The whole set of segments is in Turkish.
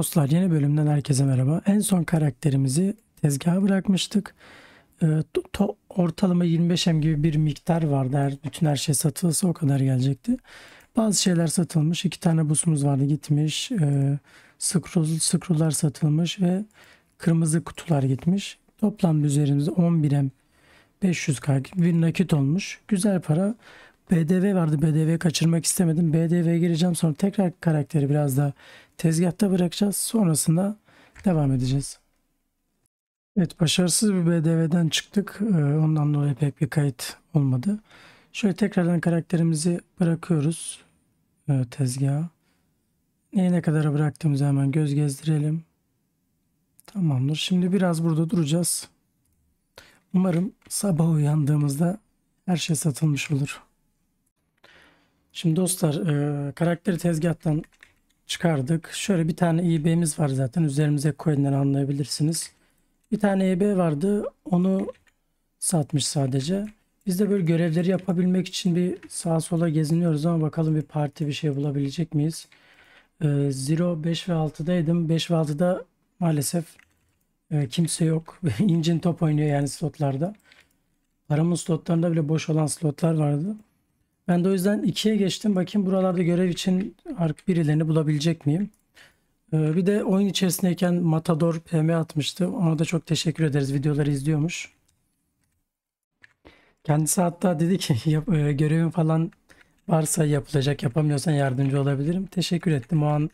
Dostlar yeni bölümden herkese merhaba. En son karakterimizi tezgaha bırakmıştık. E, to, to, ortalama 25M gibi bir miktar vardı. Her, bütün her şey satılsa o kadar gelecekti. Bazı şeyler satılmış. İki tane busumuz vardı gitmiş. E, scroll, scroll'lar satılmış ve kırmızı kutular gitmiş. Toplam üzerimizde 11M 500 540 bir nakit olmuş. Güzel para. BDV vardı. BDV kaçırmak istemedim. BDV'ye gireceğim sonra tekrar karakteri biraz daha tezgahta bırakacağız. Sonrasında devam edeceğiz. Evet başarısız bir BDV'den çıktık. Ee, ondan dolayı pek bir kayıt olmadı. Şöyle tekrardan karakterimizi bırakıyoruz ee, tezgaha. Neyi ne kadara bıraktığımızı hemen göz gezdirelim. Tamamdır. Şimdi biraz burada duracağız. Umarım sabah uyandığımızda her şey satılmış olur. Şimdi dostlar e, karakteri tezgahtan çıkardık. Şöyle bir tane IB'miz e var zaten. Üzerimize coin'den anlayabilirsiniz. Bir tane IB e vardı. Onu satmış sadece. Biz de böyle görevleri yapabilmek için bir sağa sola geziniyoruz ama bakalım bir parti bir şey bulabilecek miyiz? Ee, 0, 5 ve 6'daydım. 5 ve 6'da maalesef e, kimse yok. İncin top oynuyor yani slotlarda. Paramın slotlarında bile boş olan slotlar vardı. Ben de o yüzden 2'ye geçtim. Bakayım buralarda görev için artık birilerini bulabilecek miyim? Ee, bir de oyun içerisindeyken Matador PM atmıştı. Ona da çok teşekkür ederiz. Videoları izliyormuş. Kendisi hatta dedi ki yap, e, falan varsa yapılacak yapamıyorsan yardımcı olabilirim. Teşekkür ettim. O an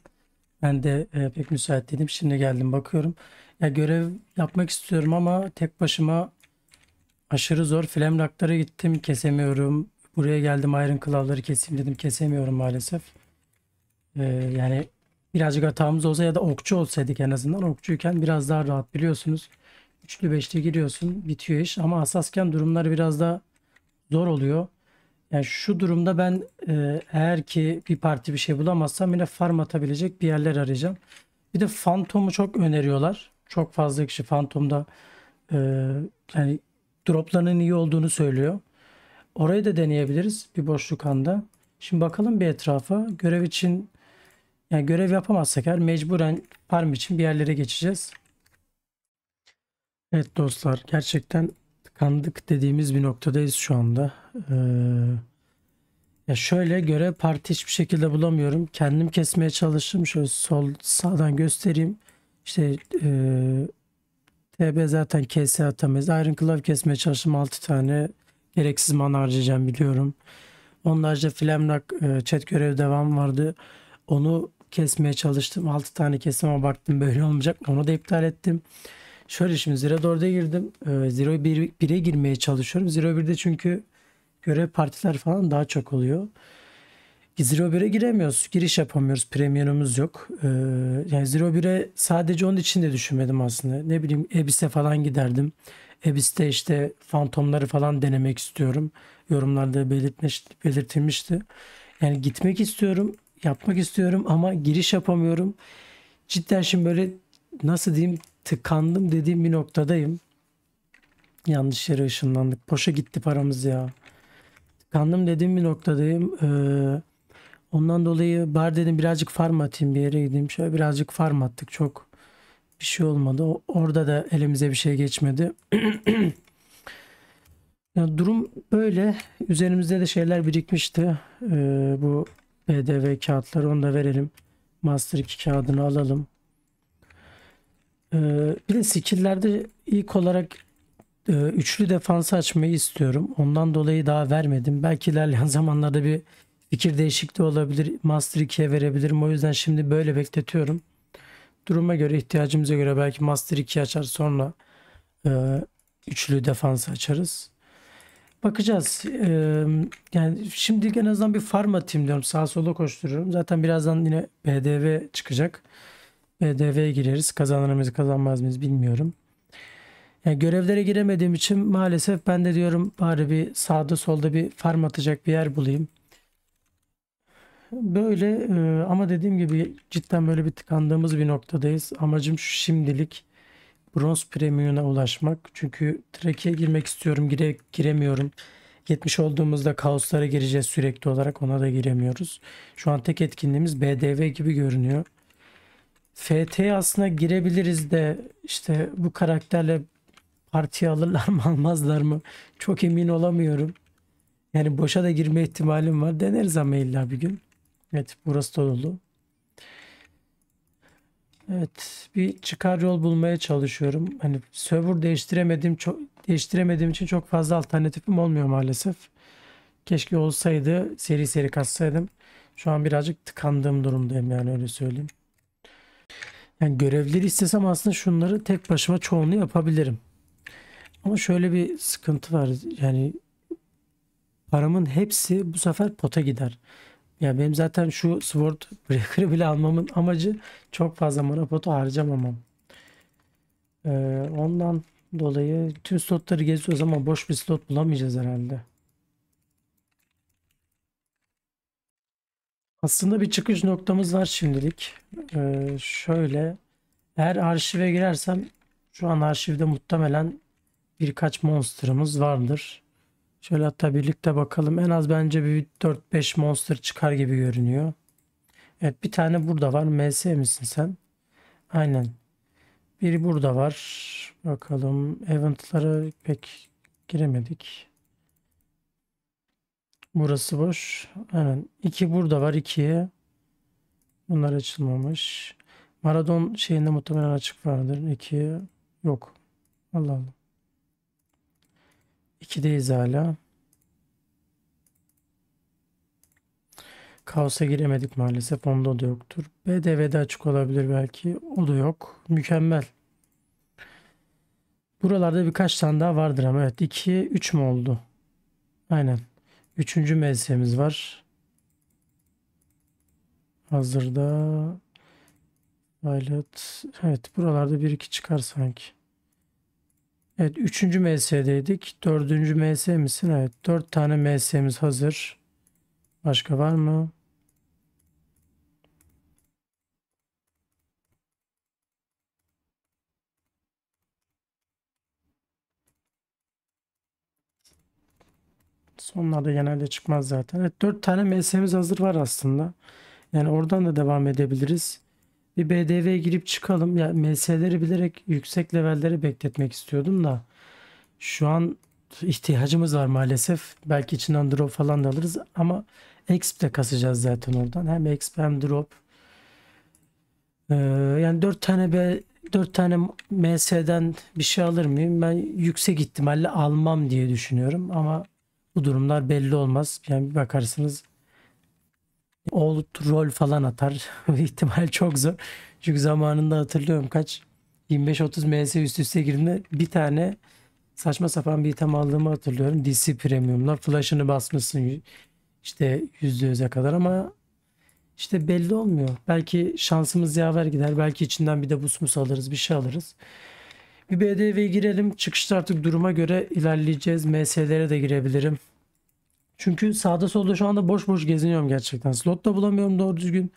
ben de e, pek müsait değilim. Şimdi geldim bakıyorum. Ya görev yapmak istiyorum ama tek başıma aşırı zor. Flemraklara gittim kesemiyorum. Buraya geldim Iron Claw'ları keseyim dedim. Kesemiyorum maalesef. Ee, yani birazcık hatamız olsa ya da okçu olsaydık en azından. Okçuyken biraz daha rahat biliyorsunuz. Üçlü beşli giriyorsun bitiyor iş. Ama asasken durumlar biraz daha zor oluyor. Yani şu durumda ben e, eğer ki bir parti bir şey bulamazsam yine farm atabilecek bir yerler arayacağım. Bir de Phantom'u çok öneriyorlar. Çok fazla kişi Phantom'da e, yani droplarının iyi olduğunu söylüyor. Orayı da deneyebiliriz bir boşluk anda. Şimdi bakalım bir etrafa. Görev için yani görev yapamazsak her mecburen farm için bir yerlere geçeceğiz. Evet dostlar gerçekten tıkandık dediğimiz bir noktadayız şu anda. Ee, ya şöyle görev parti hiçbir şekilde bulamıyorum. Kendim kesmeye çalıştım. Şöyle sol sağdan göstereyim. İşte e, TB zaten KS atamayız. Iron Claw kesmeye çalıştım 6 tane. Gereksiz mana harcayacağım biliyorum. Onlarca Flamrak e, chat görev devam vardı. Onu kesmeye çalıştım. 6 tane kesim ama baktım böyle olmayacak. Onu da iptal ettim. Şöyle şimdi Zero 4'e girdim. E, Zero 1'e girmeye çalışıyorum. Zero 1'de çünkü görev partiler falan daha çok oluyor. Zero 1'e giremiyoruz. Giriş yapamıyoruz. Premiumumuz yok. Ee, yani Zero 1'e sadece onun için de düşünmedim aslında. Ne bileyim Ebis'e falan giderdim de işte fantomları falan denemek istiyorum. Yorumlarda belirtmiş, belirtilmişti. Yani gitmek istiyorum, yapmak istiyorum ama giriş yapamıyorum. Cidden şimdi böyle nasıl diyeyim tıkandım dediğim bir noktadayım. Yanlış yere ışınlandık. Boşa gitti paramız ya. Tıkandım dediğim bir noktadayım. Ee, ondan dolayı bar dedim birazcık farm atayım bir yere gideyim. Şöyle birazcık farm attık. Çok bir şey olmadı. Orada da elimize bir şey geçmedi. yani durum böyle. Üzerimizde de şeyler birikmişti. Ee, bu BDV kağıtları onu da verelim. Master 2 kağıdını alalım. Ee, bir de skill'lerde ilk olarak e, üçlü defansı açmayı istiyorum. Ondan dolayı daha vermedim. Belki ilerleyen zamanlarda bir fikir değişikliği olabilir. Master 2'ye verebilirim. O yüzden şimdi böyle bekletiyorum duruma göre ihtiyacımıza göre belki Master 2 açar sonra e, üçlü defans açarız. Bakacağız. E, yani şimdi en azından bir farm team diyorum. Sağa sola koşturuyorum. Zaten birazdan yine BDV çıkacak. BDV'ye gireriz. Kazanır mıyız kazanmaz mıyız bilmiyorum. Yani görevlere giremediğim için maalesef ben de diyorum bari bir sağda solda bir farm atacak bir yer bulayım. Böyle e, ama dediğim gibi cidden böyle bir tıkandığımız bir noktadayız. Amacım şu şimdilik bronz premium'a ulaşmak. Çünkü trek'e girmek istiyorum gire, giremiyorum. 70 olduğumuzda kaoslara gireceğiz sürekli olarak ona da giremiyoruz. Şu an tek etkinliğimiz BDV gibi görünüyor. FT aslında girebiliriz de işte bu karakterle partiye alırlar mı almazlar mı çok emin olamıyorum. Yani boşa da girme ihtimalim var. Deneriz ama illa bir gün. Evet burası da dolu. Evet bir çıkar yol bulmaya çalışıyorum. Hani server değiştiremedim çok değiştiremediğim için çok fazla alternatifim olmuyor maalesef. Keşke olsaydı seri seri kassaydım. Şu an birazcık tıkandığım durumdayım yani öyle söyleyeyim. Yani görevleri istesem aslında şunları tek başıma çoğunu yapabilirim. Ama şöyle bir sıkıntı var. Yani paramın hepsi bu sefer pota gider. Ya benim zaten şu Sword Breaker'ı bile almamın amacı çok fazla mana potu harcamamam. Ee, ondan dolayı tüm slotları geziyoruz ama boş bir slot bulamayacağız herhalde. Aslında bir çıkış noktamız var şimdilik. Ee, şöyle eğer arşive girersem şu an arşivde muhtemelen birkaç monster'ımız vardır. Şöyle hatta birlikte bakalım. En az bence bir 4-5 monster çıkar gibi görünüyor. Evet bir tane burada var. MS misin sen? Aynen. Biri burada var. Bakalım. Event'lara pek giremedik. Burası boş. Aynen. 2 burada var. 2'ye. Bunlar açılmamış. Maradon şeyinde muhtemelen açık vardır. 2 yok. Allah Allah. 2'deyiz hala. Kaos'a giremedik maalesef. Onda da yoktur. BDV'de açık olabilir belki. O da yok. Mükemmel. Buralarda birkaç tane daha vardır ama evet 2 3 mü oldu? Aynen. Üçüncü mezhemiz var. Hazırda Pilot. Evet buralarda bir iki çıkar sanki. Evet üçüncü MS'deydik. dördüncü MS misin? Evet dört tane MS'miz hazır. Başka var mı? Sonlar da genelde çıkmaz zaten. Evet dört tane MS'miz hazır var aslında. Yani oradan da devam edebiliriz. Bir BDV girip çıkalım. Ya yani MS'leri bilerek yüksek levelleri bekletmek istiyordum da şu an ihtiyacımız var maalesef. Belki içinden drop falan da alırız ama exp de kasacağız zaten oradan. Hem exp hem drop. Ee, yani 4 tane B 4 tane MS'den bir şey alır mıyım? Ben yüksek ihtimalle almam diye düşünüyorum ama bu durumlar belli olmaz. Yani bir bakarsınız Oğlut rol falan atar. İhtimal çok zor. Çünkü zamanında hatırlıyorum kaç 25-30 MS üst üste girdiğinde bir tane saçma sapan bir item aldığımı hatırlıyorum. DC Premium'la flash'ını basmışsın işte %100'e kadar ama işte belli olmuyor. Belki şansımız yaver gider. Belki içinden bir de busmus alırız. Bir şey alırız. Bir BDV girelim. Çıkışta artık duruma göre ilerleyeceğiz. MS'lere de girebilirim. Çünkü sağda solda şu anda boş boş geziniyorum gerçekten. Slot da bulamıyorum doğru düzgün.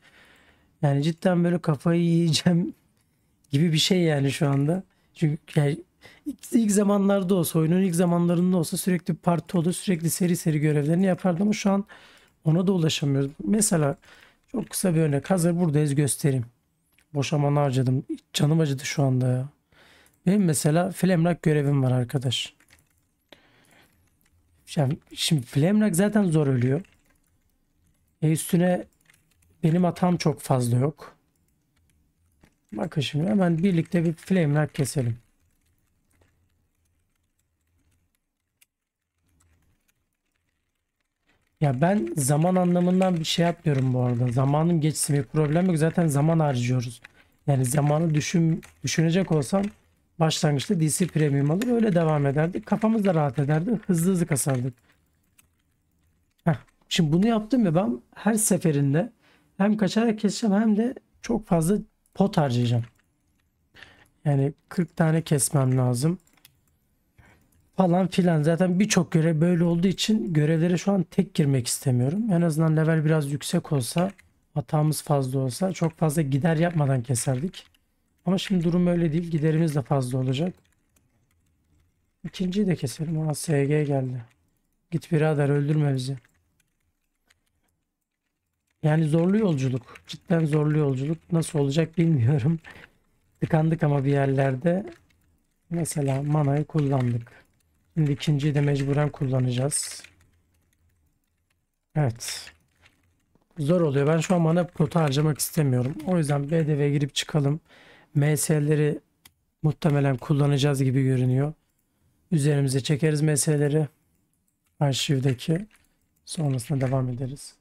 Yani cidden böyle kafayı yiyeceğim gibi bir şey yani şu anda. Çünkü yani ilk, ilk zamanlarda olsa oyunun ilk zamanlarında olsa sürekli parti olur sürekli seri seri görevlerini yapardım. ama şu an ona da ulaşamıyoruz. Mesela çok kısa bir örnek hazır buradayız göstereyim. Boşamanı harcadım. Canım acıdı şu anda ya. Benim mesela Flemrak görevim var arkadaş. Yani şimdi Flamrak zaten zor ölüyor. E üstüne benim atam çok fazla yok. Bakın şimdi hemen birlikte bir Flamrak keselim. Ya ben zaman anlamından bir şey yapmıyorum bu arada. Zamanın geçsin bir problem yok. Zaten zaman harcıyoruz. Yani zamanı düşün, düşünecek olsam Başlangıçta DC Premium alır öyle devam ederdik. Kafamız da rahat ederdi. Hızlı hızlı kasardık. Heh. Şimdi bunu yaptım ve ben her seferinde hem kaçarak keseceğim hem de çok fazla pot harcayacağım. Yani 40 tane kesmem lazım. Falan filan. Zaten birçok görev böyle olduğu için görevlere şu an tek girmek istemiyorum. En azından level biraz yüksek olsa hatamız fazla olsa çok fazla gider yapmadan keserdik. Ama şimdi durum öyle değil. Giderimiz de fazla olacak. İkinciyi de keselim. Aa SG geldi. Git birader öldürme bizi. Yani zorlu yolculuk. Cidden zorlu yolculuk. Nasıl olacak bilmiyorum. Tıkandık ama bir yerlerde. Mesela manayı kullandık. Şimdi ikinciyi de mecburen kullanacağız. Evet. Zor oluyor. Ben şu an mana potu harcamak istemiyorum. O yüzden BDV'ye girip çıkalım. MS'leri muhtemelen kullanacağız gibi görünüyor. Üzerimize çekeriz MS'leri. Arşivdeki. Sonrasında devam ederiz.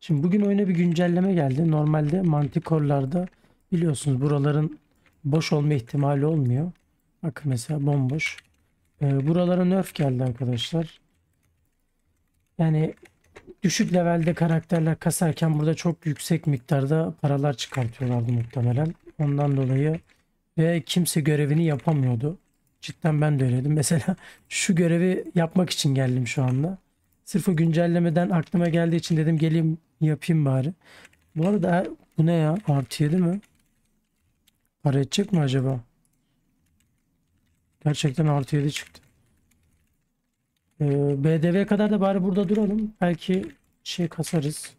Şimdi bugün oyuna bir güncelleme geldi. Normalde mantikorlarda biliyorsunuz buraların boş olma ihtimali olmuyor. Bakın mesela bomboş. E, buralara nerf geldi arkadaşlar. Yani düşük levelde karakterler kasarken burada çok yüksek miktarda paralar çıkartıyorlardı muhtemelen. Ondan dolayı ve kimse görevini yapamıyordu. Cidden ben de öyleydim. Mesela şu görevi yapmak için geldim şu anda. Sırf o güncellemeden aklıma geldiği için dedim geleyim yapayım bari. Bu arada bu ne ya? Artı 7 mi? Para edecek mi acaba? Gerçekten artı 7 çıktı. Ee, BDV kadar da bari burada duralım. Belki şey kasarız.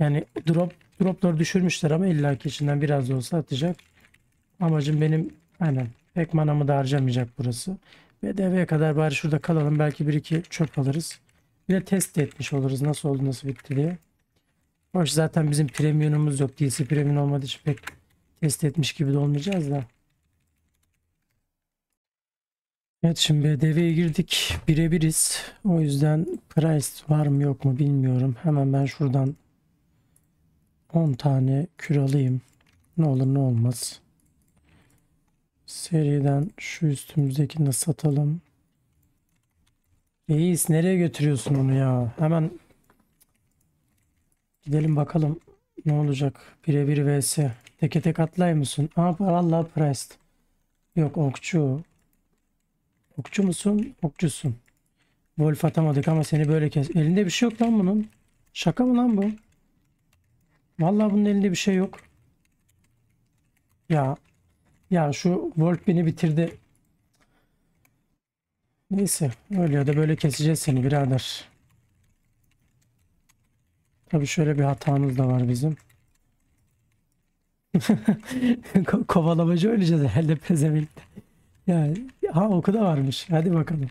Yani drop dropları düşürmüşler ama illaki içinden biraz da olsa atacak. Amacım benim aynen pek manamı da harcamayacak burası. BDV'ye kadar bari şurada kalalım. Belki bir iki çöp alırız. Bir de test etmiş oluruz nasıl oldu nasıl bitti diye. Hoş zaten bizim premiumumuz yok. DLC premium olmadığı için pek test etmiş gibi de olmayacağız da. Evet şimdi BDV'ye girdik. Birebiriz. O yüzden price var mı yok mu bilmiyorum. Hemen ben şuradan 10 tane kür alayım. Ne olur ne olmaz. Seriden şu üstümüzdekini de satalım. Reis nereye götürüyorsun onu ya? Hemen gidelim bakalım ne olacak. Birebir vs. Teke tek atlay mısın? Aa vallahi priced. Yok okçu. Okçu musun? Okçusun. Wolf atamadık ama seni böyle kes. Elinde bir şey yok lan bunun. Şaka mı lan bu? Vallahi bunun elinde bir şey yok. Ya. Ya şu Wolf beni bitirdi. Neyse. Öyle ya da böyle keseceğiz seni birader. Tabi şöyle bir hatamız da var bizim. kovalamacı öleceğiz herhalde pezevenkte. Ya ha oku da varmış. Hadi bakalım.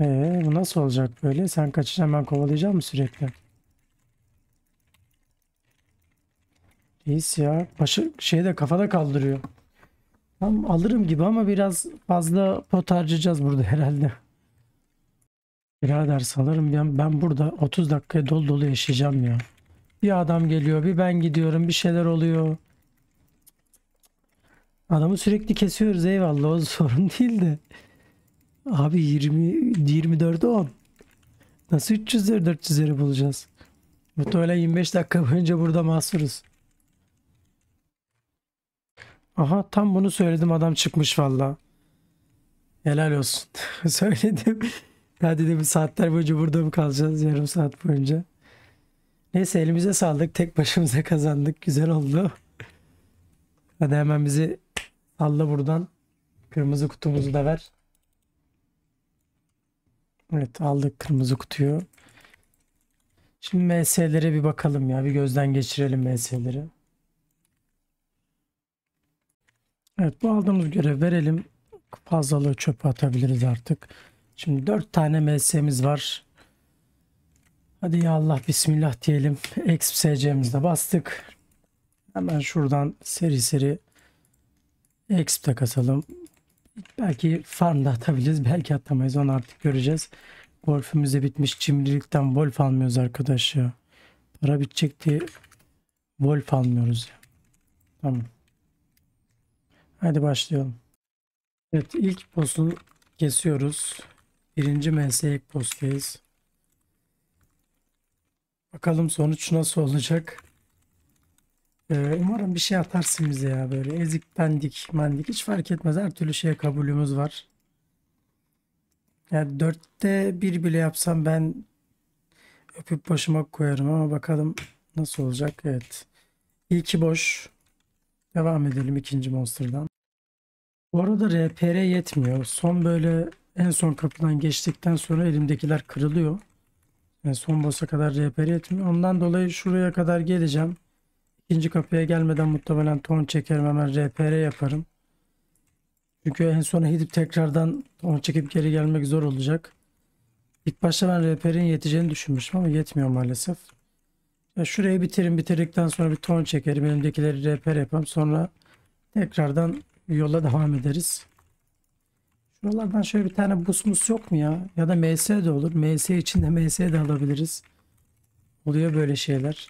Ee, bu nasıl olacak böyle? Sen kaçacağım ben kovalayacağım mı sürekli? Reis ya. Başı şeyde kafada kaldırıyor. Tam alırım gibi ama biraz fazla pot harcayacağız burada herhalde. Birader salarım ben, ben burada 30 dakikaya dolu dolu yaşayacağım ya. Bir adam geliyor bir ben gidiyorum bir şeyler oluyor. Adamı sürekli kesiyoruz eyvallah o sorun değil de. Abi 20 24'e 10. Nasıl 300 lira 400 lira bulacağız? Muhtemelen 25 dakika boyunca burada mahsuruz. Aha tam bunu söyledim adam çıkmış valla. Helal olsun. söyledim. ya dedim saatler boyunca burada mı kalacağız yarım saat boyunca. Neyse elimize sağlık. Tek başımıza kazandık. Güzel oldu. Hadi hemen bizi Salla buradan. Kırmızı kutumuzu da ver. Evet aldık kırmızı kutuyu. Şimdi MS'lere bir bakalım ya. Bir gözden geçirelim MS'leri. Evet bu aldığımız görev verelim. Fazlalığı çöpe atabiliriz artık. Şimdi 4 tane MS'miz var. Hadi ya Allah bismillah diyelim. Exp SC'mizde bastık. Hemen şuradan seri seri Exp de kasalım. Belki farmda atabiliriz. Belki atamayız. Onu artık göreceğiz. Wolf'ümüz de bitmiş. Cimrilikten Wolf almıyoruz arkadaş ya. Para bitecek diye Wolf almıyoruz ya. Tamam. Hadi başlayalım. Evet ilk postu kesiyoruz. Birinci MS ilk posttayız. Bakalım sonuç nasıl olacak. Ee, umarım bir şey atarsın bize ya böyle ezik pendik mendik hiç fark etmez her türlü şeye kabulümüz var. Yani dörtte bir bile yapsam ben öpüp başıma koyarım ama bakalım nasıl olacak. Evet. İyi ki boş. Devam edelim ikinci monster'dan. Bu arada RPR yetmiyor. Son böyle en son kapıdan geçtikten sonra elimdekiler kırılıyor. Yani son boss'a kadar RPR yetmiyor. Ondan dolayı şuraya kadar geleceğim. İkinci kapıya gelmeden muhtemelen ton çekerim hemen RPR yaparım. Çünkü en sona gidip tekrardan ton çekip geri gelmek zor olacak. İlk başta ben RPR'in yeteceğini düşünmüştüm ama yetmiyor maalesef. Ya şurayı bitirin bitirdikten sonra bir ton çekerim. Elimdekileri RPR yaparım. Sonra tekrardan yola devam ederiz. Şuralardan şöyle bir tane busmus yok mu ya? Ya da MS de olur. MS içinde de MS de alabiliriz. Oluyor böyle şeyler.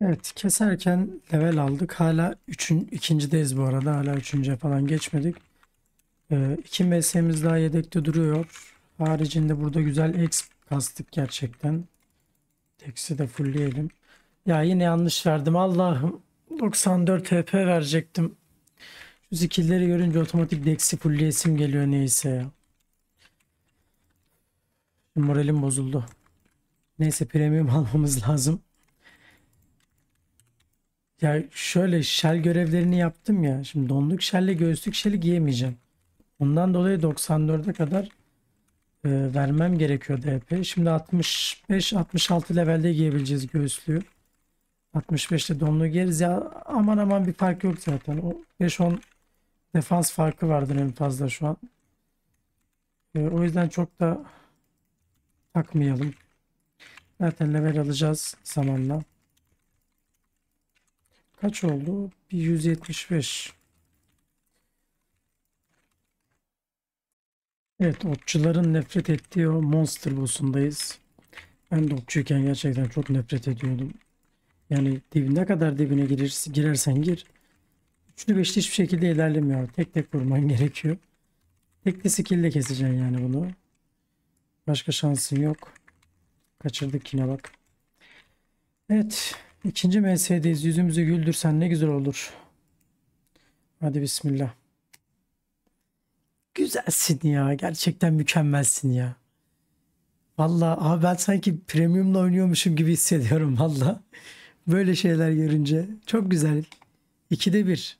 Evet keserken level aldık. Hala üçün, ikincideyiz bu arada. Hala üçüncüye falan geçmedik. Ee, iki MS'miz daha yedekte duruyor. Haricinde burada güzel X kastık gerçekten. Tex'i de fullleyelim. Ya yine yanlış verdim. Allah'ım 94 HP verecektim. Şu skill'leri görünce otomatik Dex'i fullleyesim geliyor neyse ya. Moralim bozuldu. Neyse premium almamız lazım. Ya şöyle şel görevlerini yaptım ya. Şimdi donluk şelle göğüslük şeli giyemeyeceğim. Ondan dolayı 94'e kadar e, vermem gerekiyor DP. Şimdi 65-66 levelde giyebileceğiz göğüslüğü. 65'te donluğu giyeriz. Ya aman aman bir fark yok zaten. 5-10 defans farkı vardır en fazla şu an. E, o yüzden çok da takmayalım. Zaten level alacağız zamanla. Kaç oldu? 175. Evet otçuların nefret ettiği o monster boss'undayız. Ben de okçuyken gerçekten çok nefret ediyordum. Yani dibine kadar dibine girir, girersen gir. Üçlü beşli hiçbir şekilde ilerlemiyor. Tek tek vurman gerekiyor. Tek de skill ile keseceksin yani bunu. Başka şansın yok. Kaçırdık yine bak. Evet. İkinci MS'deyiz. Yüzümüzü güldürsen ne güzel olur. Hadi bismillah. Güzelsin ya. Gerçekten mükemmelsin ya. Valla abi ben sanki premiumla oynuyormuşum gibi hissediyorum valla. Böyle şeyler görünce. Çok güzel. İkide bir.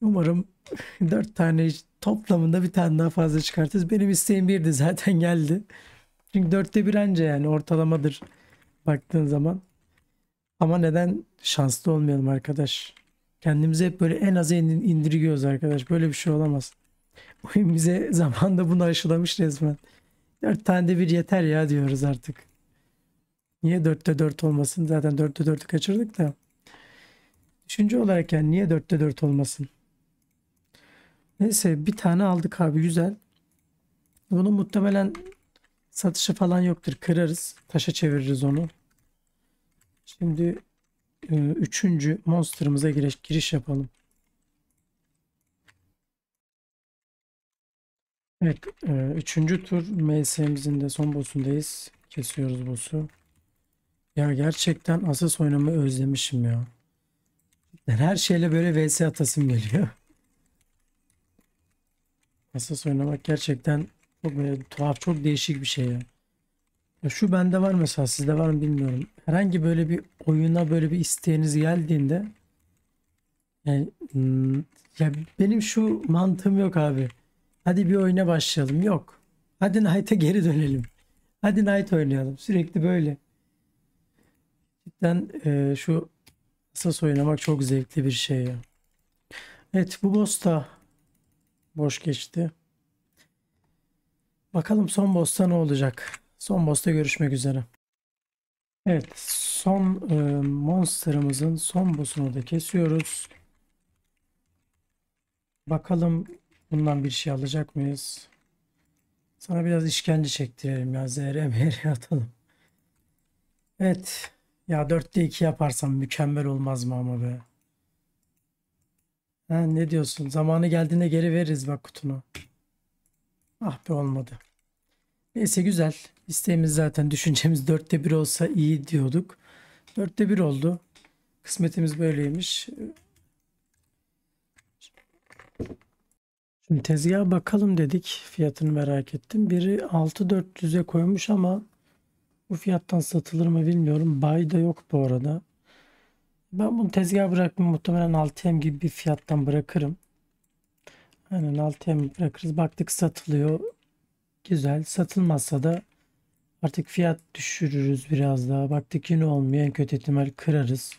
Umarım dört tane toplamında bir tane daha fazla çıkartırız. Benim isteğim birdi zaten geldi. Çünkü dörtte bir anca yani ortalamadır baktığın zaman. Ama neden şanslı olmayalım arkadaş? Kendimize hep böyle en aza indiriyoruz arkadaş. Böyle bir şey olamaz. Oyun bize zamanda bunu aşılamış resmen. Dört tane de bir yeter ya diyoruz artık. Niye dörtte dört olmasın? Zaten dörtte dörtü kaçırdık da. Üçüncü olarak yani niye dörtte dört olmasın? Neyse bir tane aldık abi güzel. Bunu muhtemelen satışı falan yoktur. Kırarız. Taşa çeviririz onu. Şimdi e, üçüncü monster'ımıza giriş, giriş yapalım. Evet, e, üçüncü tur MS'imizin de son boss'undayız. Kesiyoruz boss'u. Ya gerçekten Asas oynamayı özlemişim ya. Ben Her şeyle böyle vs atasım geliyor. Asas oynamak gerçekten çok böyle tuhaf, çok değişik bir şey ya. Ya şu bende var mesela sizde var mı bilmiyorum. Herhangi böyle bir oyuna böyle bir isteğiniz geldiğinde yani hmm, ya benim şu mantığım yok abi. Hadi bir oyuna başlayalım. Yok. Hadi Knight'a geri dönelim. Hadi Knight oynayalım. Sürekli böyle. Cidden e, şu Asas oynamak çok zevkli bir şey ya. Evet bu boss da boş geçti. Bakalım son boss'ta ne olacak. Son boss'ta görüşmek üzere. Evet son e, monster'ımızın son boss'unu da kesiyoruz. Bakalım bundan bir şey alacak mıyız? Sana biraz işkence çektirelim ya. Zehre mehre atalım. Evet. Ya 4'te 2 yaparsam mükemmel olmaz mı ama be. Ha, ne diyorsun? Zamanı geldiğinde geri veririz bak kutunu. Ah be olmadı. Neyse güzel. İsteğimiz zaten düşüncemiz dörtte bir olsa iyi diyorduk. Dörtte bir oldu. Kısmetimiz böyleymiş. Şimdi tezgaha bakalım dedik. Fiyatını merak ettim. Biri 6400'e koymuş ama bu fiyattan satılır mı bilmiyorum. Bay da yok bu arada. Ben bunu tezgaha bırakmam. Muhtemelen 6M gibi bir fiyattan bırakırım. Aynen 6M bırakırız. Baktık satılıyor. Güzel. Satılmazsa da Artık fiyat düşürürüz biraz daha. Baktık yine olmuyor. En kötü ihtimal kırarız.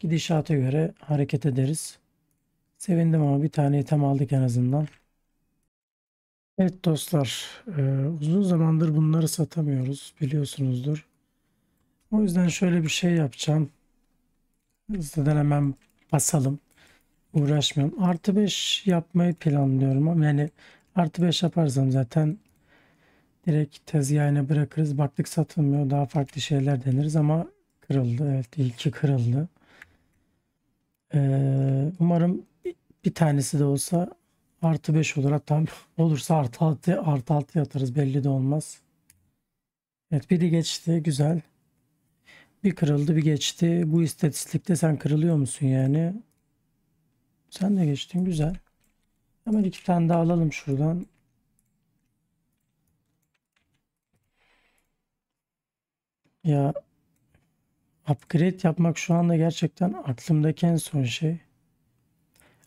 Gidişata göre hareket ederiz. Sevindim ama bir tane item aldık en azından. Evet dostlar. E, uzun zamandır bunları satamıyoruz. Biliyorsunuzdur. O yüzden şöyle bir şey yapacağım. Hızlıdan hemen basalım. Uğraşmıyorum. Artı 5 yapmayı planlıyorum. Yani artı 5 yaparsam zaten Direkt tezgahına bırakırız. Baktık satılmıyor. Daha farklı şeyler deniriz ama kırıldı. Evet ilki kırıldı. Ee, umarım bir tanesi de olsa artı 5 olur. Hatta olursa artı 6, artı 6 yatarız. Belli de olmaz. Evet biri geçti. Güzel. Bir kırıldı bir geçti. Bu istatistikte sen kırılıyor musun yani? Sen de geçtin. Güzel. Hemen iki tane daha alalım şuradan. Ya upgrade yapmak şu anda gerçekten aklımdaki en son şey.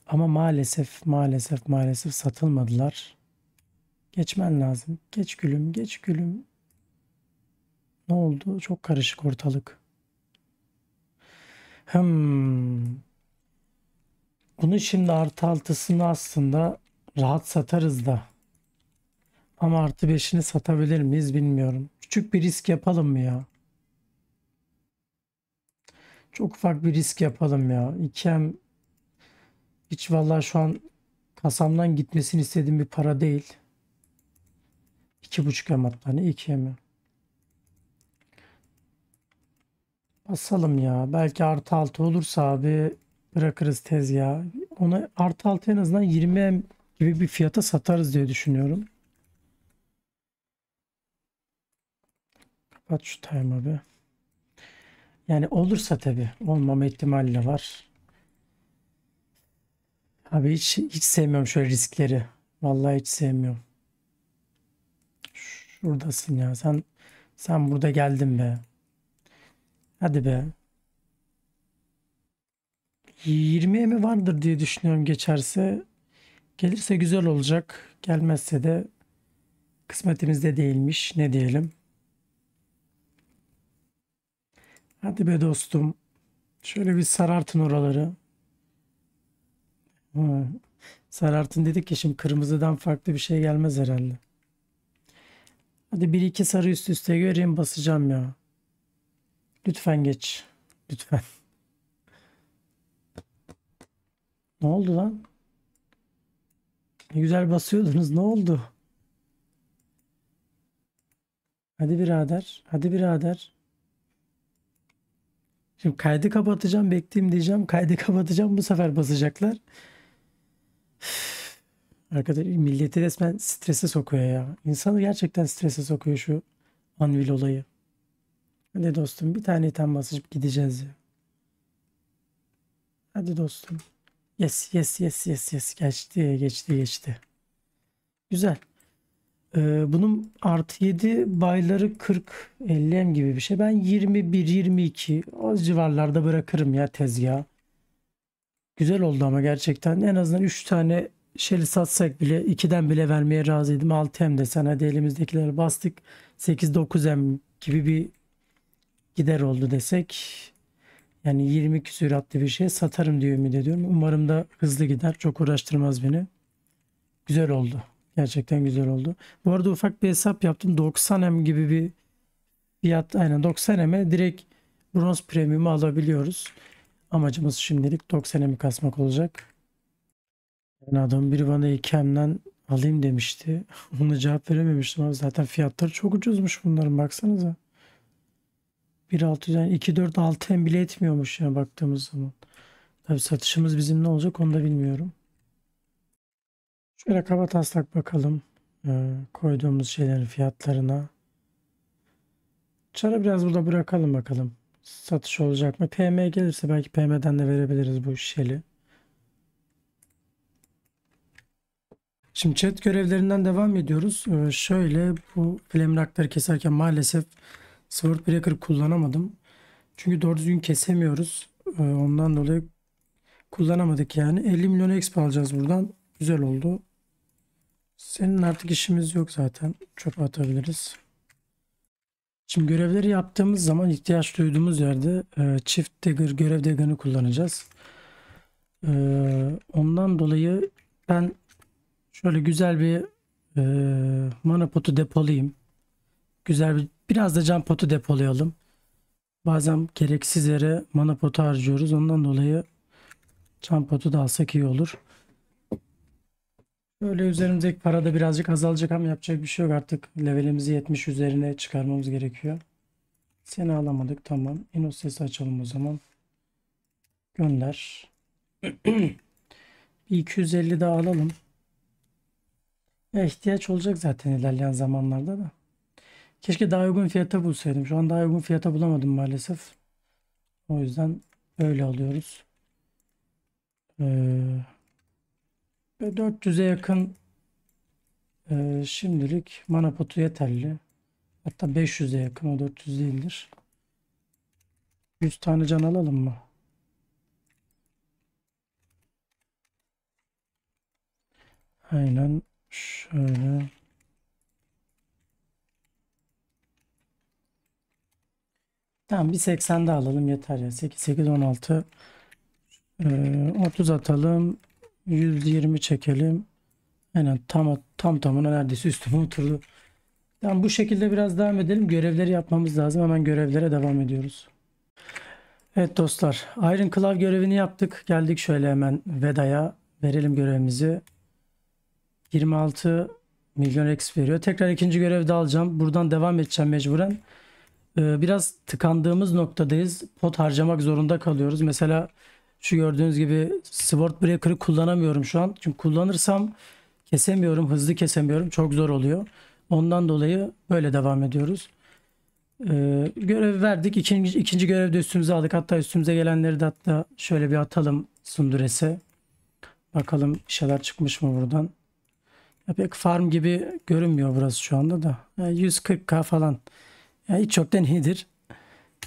Ama maalesef maalesef maalesef satılmadılar. Geçmen lazım. Geç gülüm, geç gülüm. Ne oldu? Çok karışık ortalık. Hmm. Bunu şimdi artı altısını aslında rahat satarız da. Ama artı beşini satabilir miyiz bilmiyorum. Küçük bir risk yapalım mı ya? Çok ufak bir risk yapalım ya. 2M hiç vallahi şu an kasamdan gitmesini istediğim bir para değil. 2.5M hatta ne 2M. Basalım ya. Belki artı altı olursa abi bırakırız tezgahı. onu artı altı en azından 20M gibi bir fiyata satarız diye düşünüyorum. Kapat şu time abi. Yani olursa tabii olmama ihtimali de var. Abi hiç, hiç sevmiyorum şöyle riskleri. Vallahi hiç sevmiyorum. Şuradasın ya. Sen sen burada geldin be. Hadi be. 20'ye mi vardır diye düşünüyorum geçerse. Gelirse güzel olacak. Gelmezse de kısmetimizde değilmiş. Ne diyelim? Hadi be dostum. Şöyle bir sarartın oraları. Ha. Sarartın dedik ki şimdi kırmızıdan farklı bir şey gelmez herhalde. Hadi bir iki sarı üst üste göreyim basacağım ya. Lütfen geç. Lütfen. Ne oldu lan? Ne güzel basıyordunuz. Ne oldu? Hadi birader. Hadi birader. Şimdi kaydı kapatacağım, bekleyeyim diyeceğim. Kaydı kapatacağım, bu sefer basacaklar. Arkadaş milleti resmen strese sokuyor ya. İnsanı gerçekten strese sokuyor şu Anvil olayı. Hadi dostum bir tane tam basıp gideceğiz ya. Hadi dostum. Yes yes yes yes yes geçti geçti geçti. Güzel. Ee, bunun artı 7 bayları 40-50 M gibi bir şey. Ben 21-22 o civarlarda bırakırım ya tezgah. Güzel oldu ama gerçekten en azından 3 tane şeyli satsak bile 2'den bile vermeye razıydım. 6 M desen hadi elimizdekileri bastık. 8-9 M gibi bir gider oldu desek. Yani 20 küsür adlı bir şey satarım diye ümit ediyorum. Umarım da hızlı gider. Çok uğraştırmaz beni. Güzel oldu. Gerçekten güzel oldu. Bu arada ufak bir hesap yaptım. 90M gibi bir fiyat aynen 90M'e direkt bronz premiumu alabiliyoruz. Amacımız şimdilik 90M'i kasmak olacak. Yani adam biri bana 2M'den alayım demişti. Ona cevap verememiştim abi. Zaten fiyatları çok ucuzmuş bunların baksanıza. 1.600 yani 2.4 6M bile etmiyormuş ya baktığımız zaman. Tabi satışımız bizim ne olacak onu da bilmiyorum. Şöyle kaba taslak bakalım ee, koyduğumuz şeylerin fiyatlarına. Çarı biraz burada bırakalım bakalım. Satış olacak mı? PM gelirse belki PM'den de verebiliriz bu şeli. Şimdi chat görevlerinden devam ediyoruz. Ee, şöyle bu flamerakları keserken maalesef Sword Breaker kullanamadım. Çünkü doğru düzgün kesemiyoruz. Ee, ondan dolayı kullanamadık yani. 50 milyon exp alacağız buradan. Güzel oldu. Senin artık işimiz yok zaten. Çöpe atabiliriz. Şimdi görevleri yaptığımız zaman ihtiyaç duyduğumuz yerde e, çift dagger görev dagger'ını kullanacağız. E, ondan dolayı ben şöyle güzel bir e, mana potu depolayayım. Güzel bir biraz da can potu depolayalım. Bazen gereksiz yere mana potu harcıyoruz. Ondan dolayı can potu da alsak iyi olur. Böyle üzerimizdeki para da birazcık azalacak ama yapacak bir şey yok artık. Levelimizi 70 üzerine çıkarmamız gerekiyor. Seni alamadık tamam. Inoses'i açalım o zaman. Gönder. 250 daha alalım. Ya ihtiyaç olacak zaten ilerleyen zamanlarda da. Keşke daha uygun fiyata bulsaydım. Şu an daha uygun fiyata bulamadım maalesef. O yüzden öyle alıyoruz. Ee, 400'e yakın e, şimdilik mana potu yeterli. Hatta 500'e yakın o 400 değildir. 100 tane can alalım mı? Aynen şöyle. Tamam bir 80 de alalım yeter ya. 8, 8, 16. Ee, 30 atalım. 120 çekelim. Yani tam tam tamına neredeyse üstüme oturdu. Yani bu şekilde biraz devam edelim. Görevleri yapmamız lazım. Hemen görevlere devam ediyoruz. Evet dostlar. Iron Claw görevini yaptık. Geldik şöyle hemen Veda'ya. Verelim görevimizi. 26 milyon X veriyor. Tekrar ikinci görevde alacağım. Buradan devam edeceğim mecburen. Ee, biraz tıkandığımız noktadayız. Pot harcamak zorunda kalıyoruz. Mesela şu gördüğünüz gibi Sword Breaker'ı kullanamıyorum şu an. Çünkü kullanırsam kesemiyorum, hızlı kesemiyorum. Çok zor oluyor. Ondan dolayı böyle devam ediyoruz. Ee, görev verdik. İkinci, ikinci görevi de üstümüze aldık. Hatta üstümüze gelenleri de hatta şöyle bir atalım Sundures'e. Bakalım şeyler çıkmış mı buradan. Ya pek farm gibi görünmüyor burası şu anda da. Yani 140k falan. Yani hiç çok iyidir.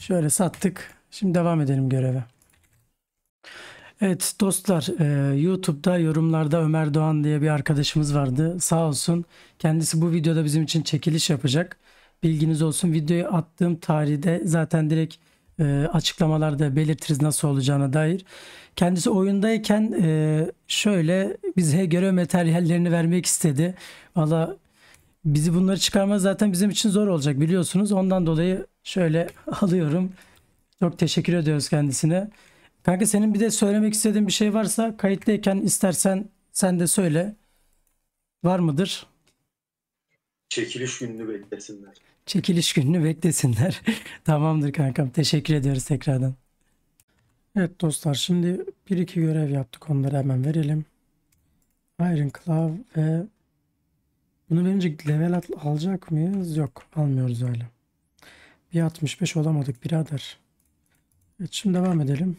Şöyle sattık. Şimdi devam edelim göreve. Evet dostlar e, YouTube'da yorumlarda Ömer Doğan diye bir arkadaşımız vardı sağ olsun kendisi bu videoda bizim için çekiliş yapacak bilginiz olsun videoyu attığım tarihte zaten direkt e, açıklamalarda belirtiriz nasıl olacağına dair kendisi oyundayken e, şöyle bize göre materyallerini vermek istedi valla bizi bunları çıkarma zaten bizim için zor olacak biliyorsunuz ondan dolayı şöyle alıyorum çok teşekkür ediyoruz kendisine. Kanka senin bir de söylemek istediğin bir şey varsa kayıtlıyken istersen sen de söyle. Var mıdır? Çekiliş gününü beklesinler. Çekiliş gününü beklesinler. Tamamdır kankam. Teşekkür ediyoruz tekrardan. Evet dostlar şimdi bir iki görev yaptık. Onları hemen verelim. Iron Claw ve bunu verince level at alacak mıyız? Yok almıyoruz öyle. Bir 65 olamadık birader. Evet şimdi devam edelim.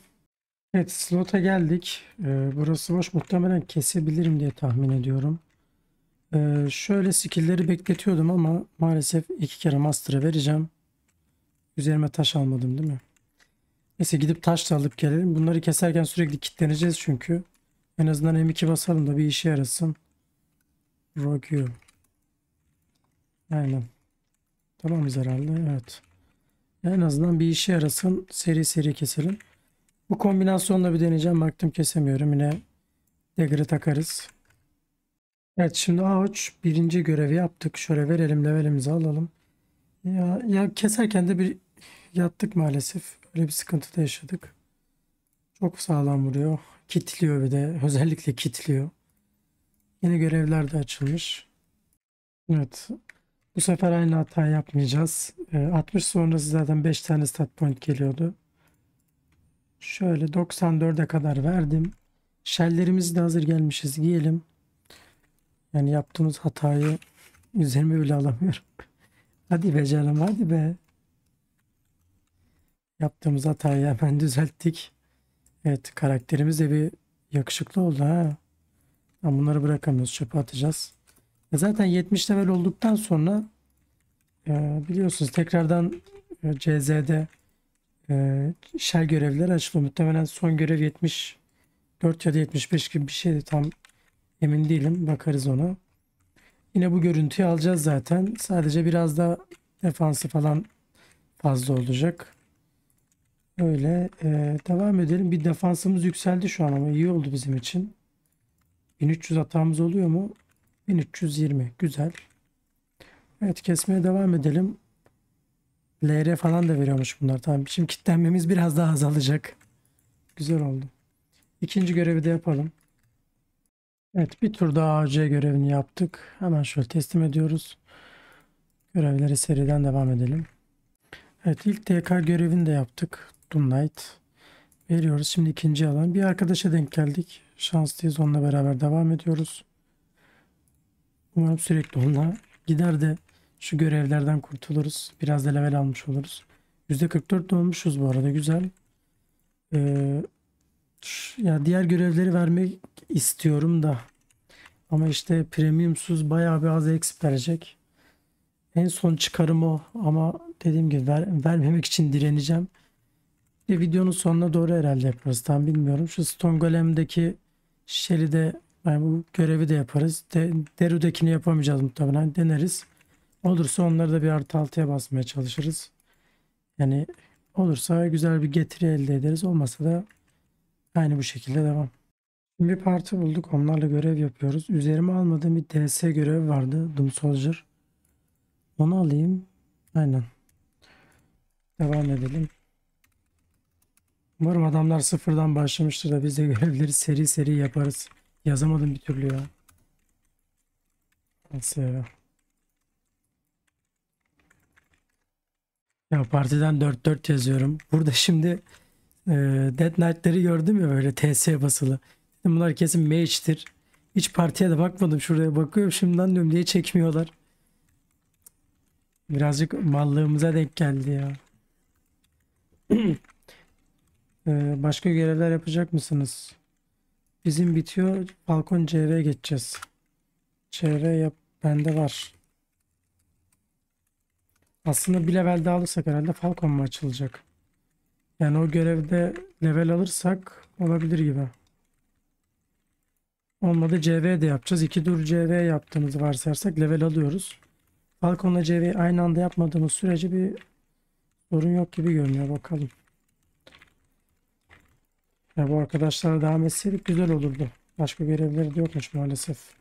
Evet slota geldik. Ee, burası boş. Muhtemelen kesebilirim diye tahmin ediyorum. Ee, şöyle skillleri bekletiyordum ama maalesef iki kere master'a vereceğim. Üzerime taş almadım değil mi? Neyse gidip taş da alıp gelelim. Bunları keserken sürekli kilitleneceğiz çünkü. En azından M2 basalım da bir işe yarasın. Rogue Aynen. Tamamız herhalde. Evet. En azından bir işe yarasın. Seri seri keselim. Bu kombinasyonla bir deneyeceğim. Baktım kesemiyorum. Yine degre takarız. Evet şimdi ağaç birinci görevi yaptık. Şöyle verelim levelimizi alalım. Ya, ya keserken de bir yattık maalesef. Öyle bir sıkıntı da yaşadık. Çok sağlam vuruyor. Kitliyor bir de. Özellikle kitliyor. Yeni görevler de açılmış. Evet. Bu sefer aynı hata yapmayacağız. 60 ee, sonrası zaten 5 tane stat point geliyordu. Şöyle 94'e kadar verdim. Shelllerimiz de hazır gelmişiz giyelim. Yani yaptığımız hatayı üzerime bile alamıyorum. hadi be canım hadi be. Yaptığımız hatayı hemen düzelttik. Evet karakterimiz de bir yakışıklı oldu ha. Ama bunları bırakamıyoruz çöpe atacağız. E zaten 70 level olduktan sonra e, biliyorsunuz tekrardan e, CZ'de e, ee, görevler görevleri açıldı. Muhtemelen son görev 74 ya da 75 gibi bir şeydi. Tam emin değilim. Bakarız ona. Yine bu görüntüyü alacağız zaten. Sadece biraz da defansı falan fazla olacak. Öyle e, devam edelim. Bir defansımız yükseldi şu an ama iyi oldu bizim için. 1300 hatamız oluyor mu? 1320 güzel. Evet kesmeye devam edelim. LR falan da veriyormuş bunlar. Tamam şimdi kitlenmemiz biraz daha azalacak. Güzel oldu. İkinci görevi de yapalım. Evet bir tur daha AC görevini yaptık. Hemen şöyle teslim ediyoruz. Görevleri seriden devam edelim. Evet ilk TK görevini de yaptık. Tonight. Veriyoruz. Şimdi ikinci alan. Bir arkadaşa denk geldik. Şanslıyız. Onunla beraber devam ediyoruz. Umarım sürekli onunla gider de şu görevlerden kurtuluruz. Biraz da level almış oluruz. %44 olmuşuz bu arada. Güzel. Ee, ya diğer görevleri vermek istiyorum da. Ama işte premiumsuz bayağı bir az exp verecek. En son çıkarım o ama dediğim gibi ver, vermemek için direneceğim. Ve videonun sonuna doğru herhalde yaparız. Tam bilmiyorum. Şu Stone Golem'deki Shelly'de yani bu görevi de yaparız. De, Deru'dekini yapamayacağız muhtemelen. Deneriz. Olursa onları da bir artı altıya basmaya çalışırız. Yani olursa güzel bir getiri elde ederiz. Olmasa da aynı bu şekilde devam. bir parti bulduk. Onlarla görev yapıyoruz. Üzerime almadığım bir DS görevi vardı. Doom Soldier. Onu alayım. Aynen. Devam edelim. Umarım adamlar sıfırdan başlamıştır da biz de görevleri seri seri yaparız. Yazamadım bir türlü ya. Nasıl ya? Ya partiden 4-4 yazıyorum. Burada şimdi e, Dead Knight'leri gördüm ya böyle TS basılı. bunlar kesin mage'tir. Hiç partiye de bakmadım şuraya bakıyorum şimdiden diyorum diye çekmiyorlar. Birazcık mallığımıza denk geldi ya. ee, başka görevler yapacak mısınız? Bizim bitiyor. Balkon CR geçeceğiz. CR yap bende var. Aslında bir level daha alırsak herhalde Falcon mu açılacak? Yani o görevde level alırsak olabilir gibi. Olmadı CV de yapacağız. İki dur CV yaptığımızı varsayarsak level alıyoruz. Falcon'la CV aynı anda yapmadığımız sürece bir sorun yok gibi görünüyor. Bakalım. Ya bu arkadaşlara devam etseydik güzel olurdu. Başka görevleri de yokmuş maalesef.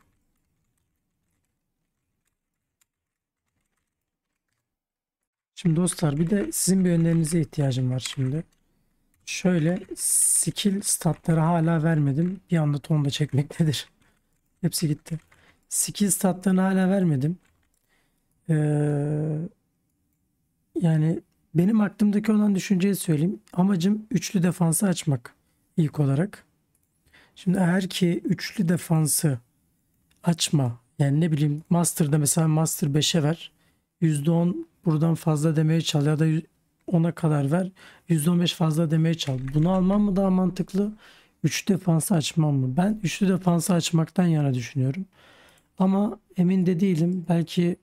Şimdi dostlar bir de sizin bir önerinize ihtiyacım var şimdi. Şöyle skill statları hala vermedim. Bir anda ton da çekmektedir. Hepsi gitti. Skill statlarını hala vermedim. Ee, yani benim aklımdaki olan düşünceyi söyleyeyim. Amacım üçlü defansı açmak ilk olarak. Şimdi eğer ki üçlü defansı açma yani ne bileyim Master'da mesela Master 5'e ver. %10 buradan fazla demeye çal ya da ona kadar ver. %15 fazla demeye çal. Bunu almam mı daha mantıklı? Üçlü defansı açmam mı? Ben üçlü defansı açmaktan yana düşünüyorum. Ama emin de değilim. Belki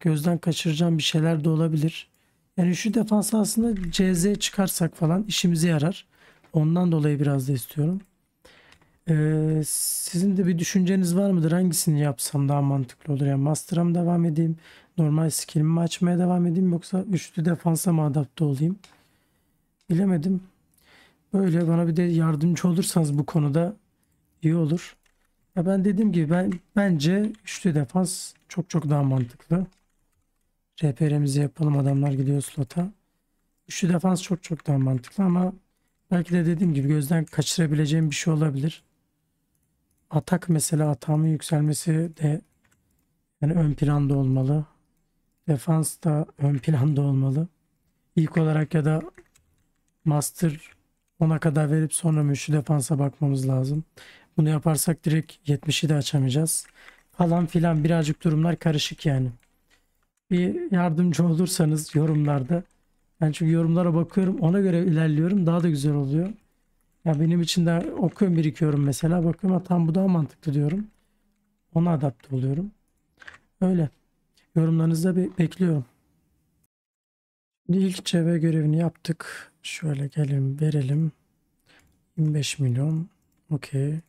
gözden kaçıracağım bir şeyler de olabilir. Yani üçlü defansı aslında CZ çıkarsak falan işimize yarar. Ondan dolayı biraz da istiyorum. Ee, sizin de bir düşünceniz var mıdır? Hangisini yapsam daha mantıklı olur? Yani Master'a mı devam edeyim? normal skillimi açmaya devam edeyim yoksa güçlü defansa mı adapte olayım? Bilemedim. Böyle bana bir de yardımcı olursanız bu konuda iyi olur. Ya ben dediğim gibi ben bence üçlü defans çok çok daha mantıklı. RPR'mizi yapalım adamlar gidiyor slota. Üçlü defans çok çok daha mantıklı ama belki de dediğim gibi gözden kaçırabileceğim bir şey olabilir. Atak mesela atağımın yükselmesi de yani ön planda olmalı. Defans da ön planda olmalı. İlk olarak ya da master ona kadar verip sonra müşü defansa bakmamız lazım. Bunu yaparsak direkt 70'i de açamayacağız. Falan filan birazcık durumlar karışık yani. Bir yardımcı olursanız yorumlarda. Ben çünkü yorumlara bakıyorum ona göre ilerliyorum daha da güzel oluyor. Ya benim için de okuyorum birikiyorum mesela bakıyorum ha, tam bu daha mantıklı diyorum. Ona adapte oluyorum. Öyle. Yorumlarınızı da be bekliyorum. İlk çevre görevini yaptık. Şöyle gelin verelim. 25 milyon. Okey.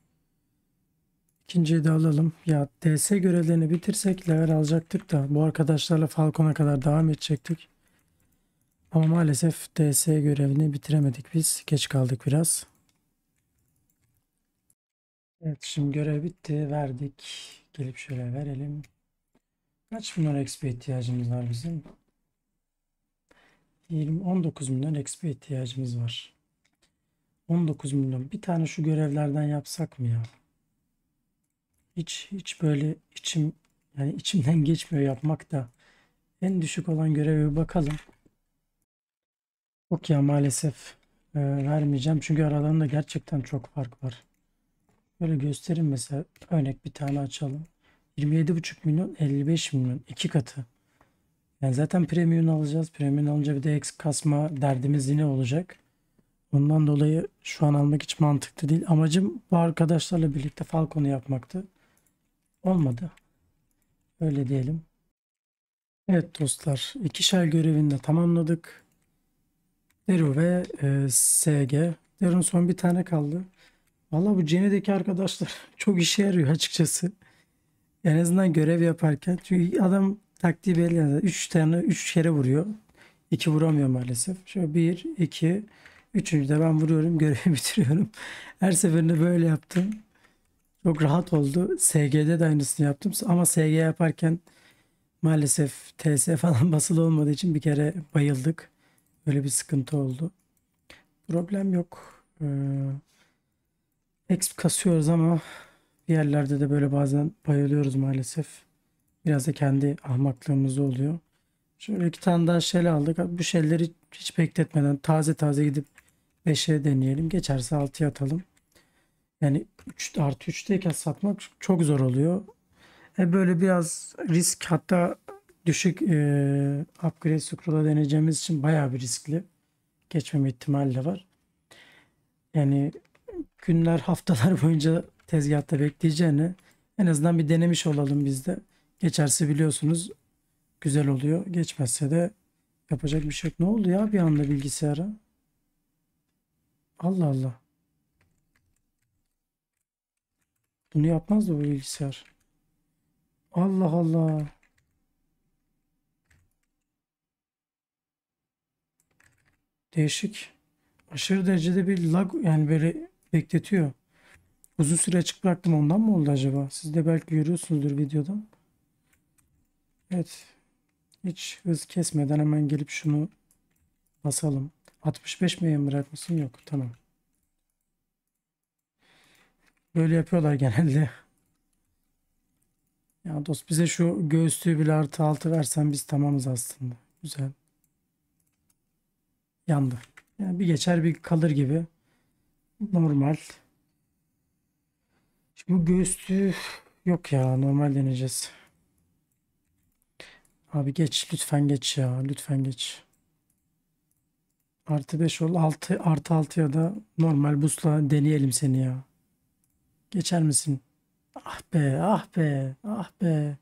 İkinciyi de alalım. Ya DS görevlerini bitirsek level alacaktık da bu arkadaşlarla Falcon'a kadar devam edecektik. Ama maalesef DS görevini bitiremedik biz. Geç kaldık biraz. Evet şimdi görev bitti. Verdik. Gelip şöyle verelim. Kaç milyon XP ihtiyacımız var bizim? 20, 19 milyon XP ihtiyacımız var. 19 milyon. Bir tane şu görevlerden yapsak mı ya? Hiç hiç böyle içim yani içimden geçmiyor yapmak da. En düşük olan görevi bakalım. Yok ya maalesef e, vermeyeceğim. Çünkü aralarında gerçekten çok fark var. Böyle gösterin mesela örnek bir tane açalım. 27,5 milyon 55 milyon. iki katı. Yani zaten premium alacağız. Premium alınca bir de ex kasma derdimiz yine olacak. Ondan dolayı şu an almak hiç mantıklı değil. Amacım bu arkadaşlarla birlikte Falcon'u yapmaktı. Olmadı. Öyle diyelim. Evet dostlar. ikişer görevini de tamamladık. Deru ve e, SG. Deru'nun son bir tane kaldı. Valla bu Jenny'deki arkadaşlar çok işe yarıyor açıkçası. En azından görev yaparken. Çünkü adam taktiği belli. Yani. Üç tane, üç kere vuruyor. İki vuramıyor maalesef. Şöyle bir, iki, üçüncü de ben vuruyorum. Görevi bitiriyorum. Her seferinde böyle yaptım. Çok rahat oldu. SG'de de aynısını yaptım. Ama SG yaparken maalesef TS falan basılı olmadığı için bir kere bayıldık. Böyle bir sıkıntı oldu. Problem yok. Ee, Exp kasıyoruz ama Diğerlerde de böyle bazen bayılıyoruz maalesef. Biraz da kendi ahmaklığımız oluyor. Şöyle iki tane daha şele aldık. Bu şelleri hiç bekletmeden taze taze gidip 5'e deneyelim. Geçerse 6'ya atalım. Yani 3 artı 3'teyken satmak çok zor oluyor. E böyle biraz risk hatta düşük e, upgrade scroll'a deneyeceğimiz için bayağı bir riskli. Geçmeme ihtimali de var. Yani günler haftalar boyunca tezgahta bekleyeceğini en azından bir denemiş olalım biz de. Geçerse biliyorsunuz güzel oluyor. Geçmezse de yapacak bir şey yok. Ne oldu ya bir anda bilgisayara? Allah Allah. Bunu yapmaz da bu bilgisayar. Allah Allah. Değişik. Aşırı derecede bir lag yani böyle bekletiyor. Uzun süre açık bıraktım ondan mı oldu acaba? Siz de belki görüyorsunuzdur videoda. Evet. Hiç hız kesmeden hemen gelip şunu basalım. 65 mi bırakmışsın? Yok. Tamam. Böyle yapıyorlar genelde. Ya dost bize şu göğüslüğü bile artı altı versen biz tamamız aslında. Güzel. Yandı. Yani bir geçer bir kalır gibi. Normal. Şimdi göğüslü yok ya normal deneyeceğiz. Abi geç lütfen geç ya lütfen geç. Artı 5 ol 6 artı 6 ya da normal busla deneyelim seni ya. Geçer misin? Ah be ah be ah be.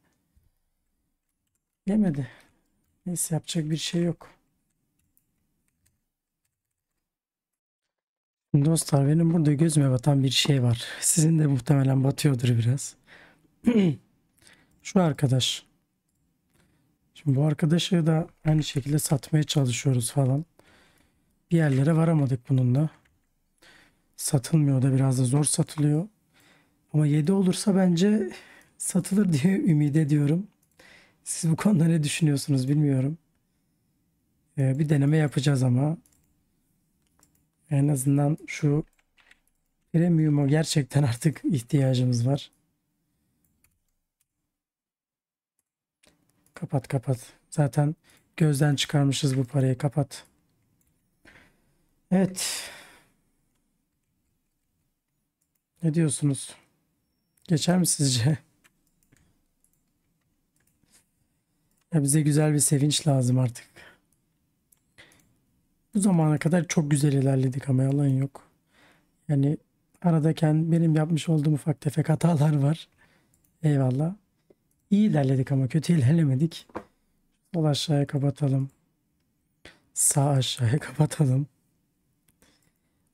Yemedi. Neyse yapacak bir şey yok. Dostlar benim burada gözüme batan bir şey var. Sizin de muhtemelen batıyordur biraz. Şu arkadaş. Şimdi bu arkadaşı da aynı şekilde satmaya çalışıyoruz falan. Bir yerlere varamadık bununla. Satılmıyor da biraz da zor satılıyor. Ama 7 olursa bence satılır diye ümit ediyorum. Siz bu konuda ne düşünüyorsunuz bilmiyorum. Ee, bir deneme yapacağız ama en azından şu premium'a gerçekten artık ihtiyacımız var. Kapat kapat. Zaten gözden çıkarmışız bu parayı. Kapat. Evet. Ne diyorsunuz? Geçer mi sizce? Ya bize güzel bir sevinç lazım artık bu zamana kadar çok güzel ilerledik ama yalan yok. Yani aradaken benim yapmış olduğum ufak tefek hatalar var. Eyvallah. İyi ilerledik ama kötü ilerlemedik. Sol aşağıya kapatalım. Sağ aşağıya kapatalım.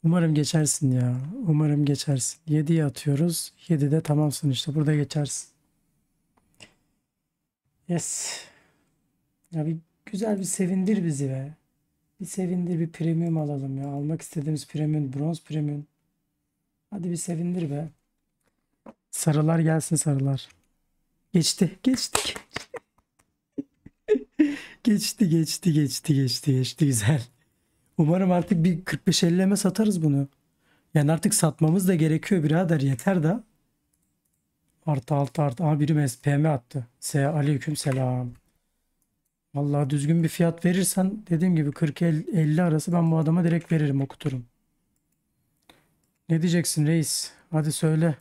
Umarım geçersin ya. Umarım geçersin. 7'ye atıyoruz. 7'de tamamsın işte. Burada geçersin. Yes. Ya bir güzel bir sevindir bizi be. Bir sevindir bir premium alalım ya. Almak istediğimiz premium bronz premium. Hadi bir sevindir be. Sarılar gelsin sarılar. Geçti geçti geçti. geçti geçti geçti geçti güzel. Umarım artık bir 45-50'leme satarız bunu. Yani artık satmamız da gerekiyor birader yeter da. Artı altı artı. Aa biri PM attı. Se aleyküm selam. Vallahi düzgün bir fiyat verirsen dediğim gibi 40-50 arası ben bu adama direkt veririm okuturum. Ne diyeceksin reis? Hadi söyle.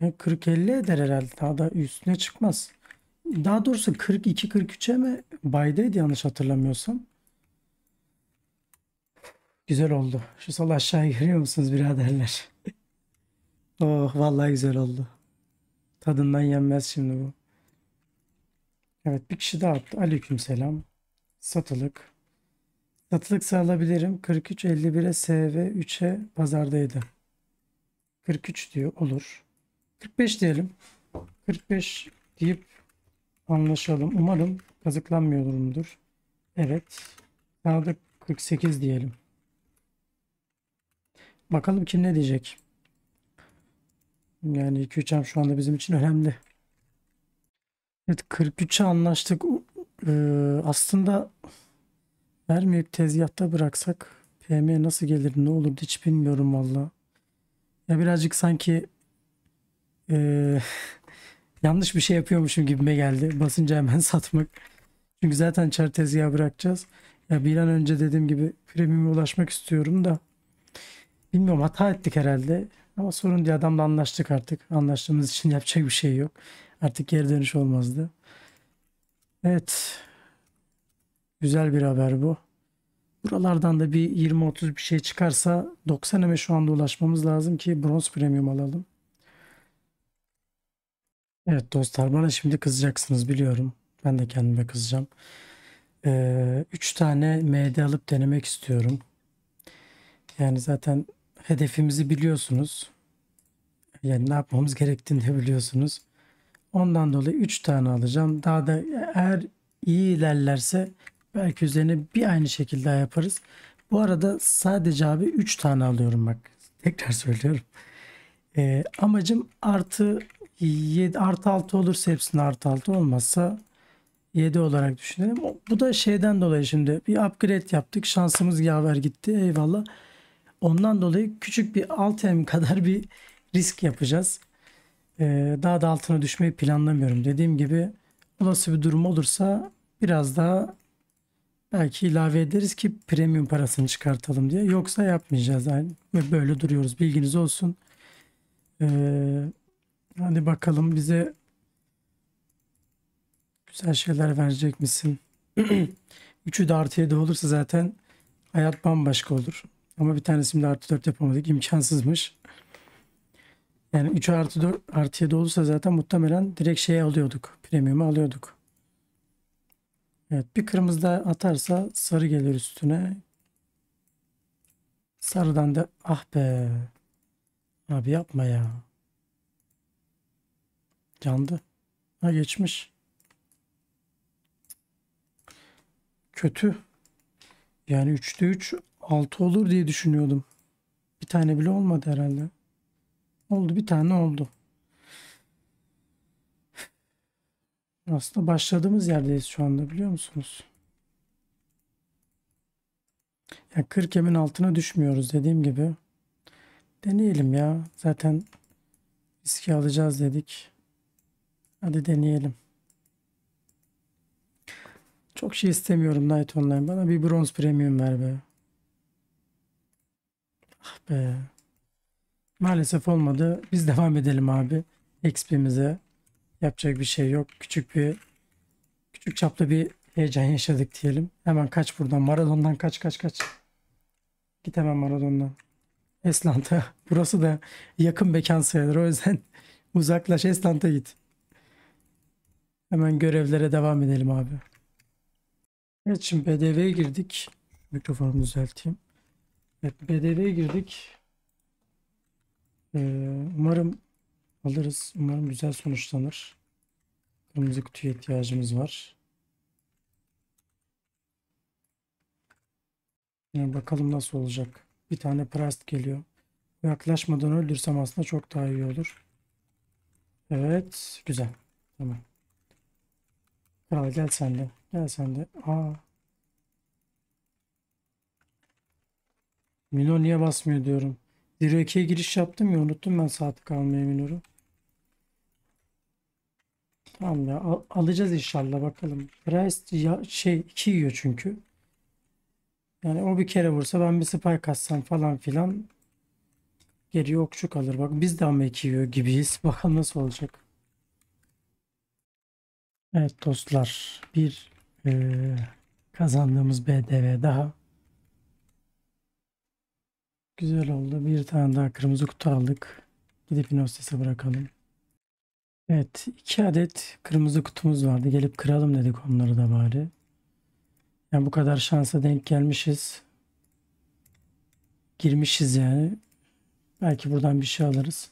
Yani e, 40-50 eder herhalde. Daha da üstüne çıkmaz. Daha doğrusu 42-43'e mi baydaydı yanlış hatırlamıyorsam. Güzel oldu. Şu sol aşağı görüyor musunuz biraderler? oh vallahi güzel oldu. Tadından yenmez şimdi bu. Evet bir kişi daha attı. Aleyküm selam. Satılık. Satılık sağlayabilirim. 43.51'e SV 3'e pazardaydı. 43 diyor. Olur. 45 diyelim. 45 deyip anlaşalım. Umarım kazıklanmıyorumdur. Evet. Sadık 48 diyelim. Bakalım kim ne diyecek. Yani 2-3 şu anda bizim için önemli. Evet 43'e anlaştık. Ee, aslında vermeyip tezgahta bıraksak PM nasıl gelir ne olur hiç bilmiyorum valla. Ya birazcık sanki e, yanlış bir şey yapıyormuşum gibime geldi. Basınca hemen satmak. Çünkü zaten çar tezgahı bırakacağız. Ya bir an önce dediğim gibi premium'a ulaşmak istiyorum da bilmiyorum hata ettik herhalde. Ama sorun diye adamla anlaştık artık. Anlaştığımız için yapacak bir şey yok. Artık geri dönüş olmazdı. Evet. Güzel bir haber bu. Buralardan da bir 20-30 bir şey çıkarsa 90 eme şu anda ulaşmamız lazım ki bronz premium alalım. Evet dostlar bana şimdi kızacaksınız biliyorum. Ben de kendime kızacağım. 3 ee, üç tane MD alıp denemek istiyorum. Yani zaten hedefimizi biliyorsunuz. Yani ne yapmamız gerektiğini de biliyorsunuz. Ondan dolayı 3 tane alacağım. Daha da eğer iyi ilerlerse belki üzerine bir aynı şekilde yaparız. Bu arada sadece abi 3 tane alıyorum bak. Tekrar söylüyorum. E, amacım artı 7 artı 6 olursa hepsinin artı 6 olmazsa 7 olarak düşünelim. Bu da şeyden dolayı şimdi bir upgrade yaptık. Şansımız yaver gitti. Eyvallah. Ondan dolayı küçük bir alt hem kadar bir risk yapacağız. Ee, daha da altına düşmeyi planlamıyorum. Dediğim gibi olası bir durum olursa biraz daha belki ilave ederiz ki premium parasını çıkartalım diye. Yoksa yapmayacağız. Yani böyle duruyoruz. Bilginiz olsun. Ee, hadi bakalım bize güzel şeyler verecek misin? Üçü de artıya da olursa zaten hayat bambaşka olur. Ama bir tanesini de artı 4 yapamadık. İmkansızmış. Yani 3 artı 4 artı 7 olursa zaten muhtemelen direkt şeye alıyorduk. Premium'u alıyorduk. Evet bir kırmızı da atarsa sarı gelir üstüne. Sarıdan da ah be. Abi yapma ya. Yandı. Ha geçmiş. Kötü. Yani 3'te 3 6 olur diye düşünüyordum. Bir tane bile olmadı herhalde. Oldu bir tane oldu. Aslında başladığımız yerdeyiz şu anda biliyor musunuz? Ya 40 emin altına düşmüyoruz dediğim gibi. Deneyelim ya. Zaten riski alacağız dedik. Hadi deneyelim. Çok şey istemiyorum Night Online. Bana bir bronz premium ver be. Ah be. Maalesef olmadı. Biz devam edelim abi. XP'mize. Yapacak bir şey yok. Küçük bir küçük çaplı bir heyecan yaşadık diyelim. Hemen kaç buradan. Maradon'dan kaç kaç kaç. Git hemen Maradon'dan. Eslanta. Burası da yakın mekan sayılır. O yüzden uzaklaş Eslanta git. Hemen görevlere devam edelim abi. Evet şimdi BDV'ye girdik. Mikrofonumu düzelteyim. Evet BDV'ye girdik. Ee, umarım alırız. Umarım güzel sonuçlanır. Kırmızı kutuya ihtiyacımız var. Yani bakalım nasıl olacak. Bir tane Prast geliyor. Yaklaşmadan öldürsem aslında çok daha iyi olur. Evet. Güzel. Tamam. Kral gel sen de. Gel sen de. Aa. Minor niye basmıyor diyorum. Direk'e giriş yaptım ya unuttum ben saat kalmaya Minor'u. Tamam ya al alacağız inşallah bakalım. Rest ya şey 2 yiyor çünkü. Yani o bir kere vursa ben bir spike kassam falan filan geri okçu kalır. Bak biz de ama 2 yiyor gibiyiz. Bakalım nasıl olacak. Evet dostlar bir e, kazandığımız BDV daha Güzel oldu. Bir tane daha kırmızı kutu aldık. Gidip Inostes'e bırakalım. Evet. iki adet kırmızı kutumuz vardı. Gelip kıralım dedik onları da bari. Yani bu kadar şansa denk gelmişiz. Girmişiz yani. Belki buradan bir şey alırız.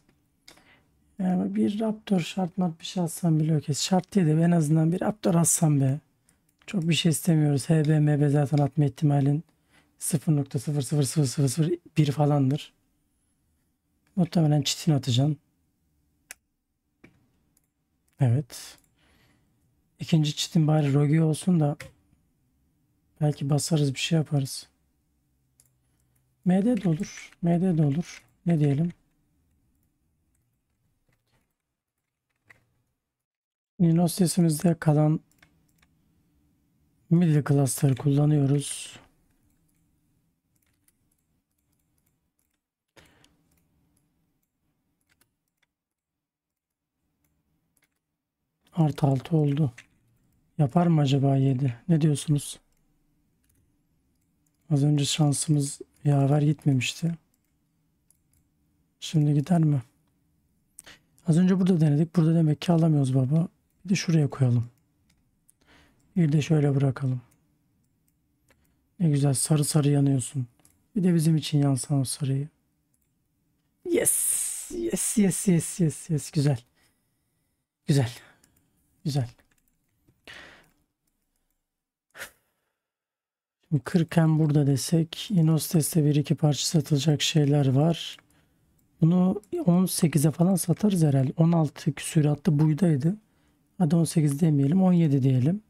Yani bir Raptor şart mat bir şey alsam bile okey. Şart değil de en azından bir Raptor alsam be. Çok bir şey istemiyoruz. HB, MB zaten atma ihtimalin 0.00001 falandır. Muhtemelen çitini atacağım. Evet. İkinci çitin bari rogi olsun da belki basarız bir şey yaparız. MD de olur. MD de olur. Ne diyelim? Ninos kalan middle class'ları kullanıyoruz. Artı 6 oldu. Yapar mı acaba 7? Ne diyorsunuz? Az önce şansımız yaver gitmemişti. Şimdi gider mi? Az önce burada denedik. Burada demek ki alamıyoruz baba. Bir de şuraya koyalım. Bir de şöyle bırakalım. Ne güzel sarı sarı yanıyorsun. Bir de bizim için yansan o sarıyı. Yes. Yes yes yes yes yes. Güzel. Güzel. Güzel. Şimdi kırken burada desek Inostes'te bir iki parça satılacak şeyler var. Bunu 18'e falan satarız herhalde. 16 küsür hatta buydaydı. Hadi 18 demeyelim 17 diyelim.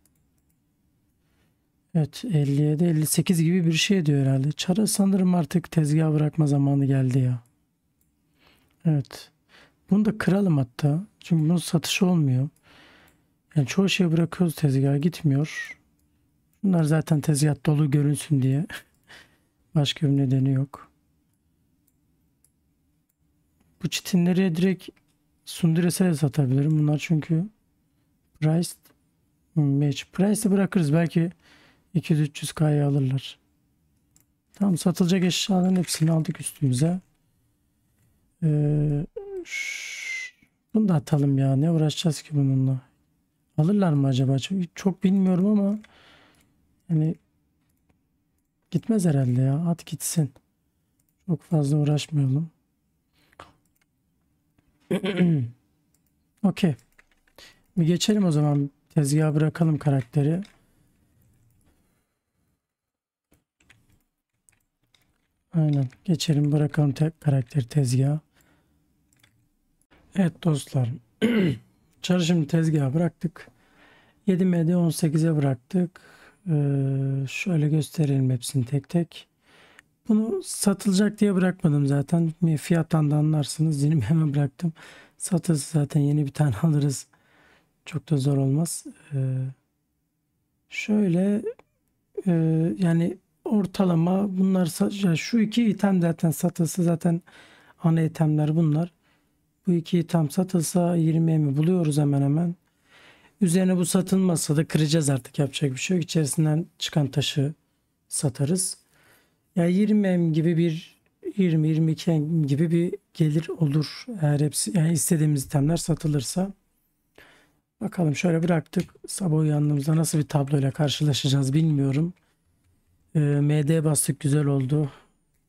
Evet 57 58 gibi bir şey diyor herhalde. Çara sanırım artık tezgaha bırakma zamanı geldi ya. Evet. Bunu da kıralım hatta. Çünkü bunun satışı olmuyor. Yani çoğu şeyi bırakıyoruz tezgaha gitmiyor. Bunlar zaten tezgah dolu görünsün diye. Başka bir nedeni yok. Bu çitinleri direkt Sundures'e de satabilirim. Bunlar çünkü priced match. Hmm, Price'ı bırakırız. Belki 200-300 kya alırlar. Tamam satılacak eşyaların hepsini aldık üstümüze. Ee, bunu da atalım ya. Ne uğraşacağız ki bununla? Alırlar mı acaba? Çok, çok bilmiyorum ama yani gitmez herhalde ya. At gitsin. Çok fazla uğraşmayalım. Okey. Bir geçelim o zaman. Tezgaha bırakalım karakteri. Aynen. Geçelim bırakalım te karakteri tezgaha. Evet dostlar. Çalışım tezgahı bıraktık. 7 MD 18'e bıraktık. Ee, şöyle gösterelim hepsini tek tek. Bunu satılacak diye bırakmadım zaten. Fiyattan da anlarsınız. Dilimi hemen bıraktım. Satılsa zaten yeni bir tane alırız. Çok da zor olmaz. Ee, şöyle e, yani ortalama bunlar yani şu iki item zaten satılsa zaten ana itemler bunlar. Bu iki tam satılsa 20'ye mi buluyoruz hemen hemen. Üzerine bu satılmazsa da kıracağız artık yapacak bir şey yok. İçerisinden çıkan taşı satarız. Ya yani 20 M gibi bir 20-22 gibi bir gelir olur. Eğer hepsi yani istediğimiz itemler satılırsa. Bakalım şöyle bıraktık. Sabah uyandığımızda nasıl bir tabloyla karşılaşacağız bilmiyorum. Ee, MD bastık güzel oldu.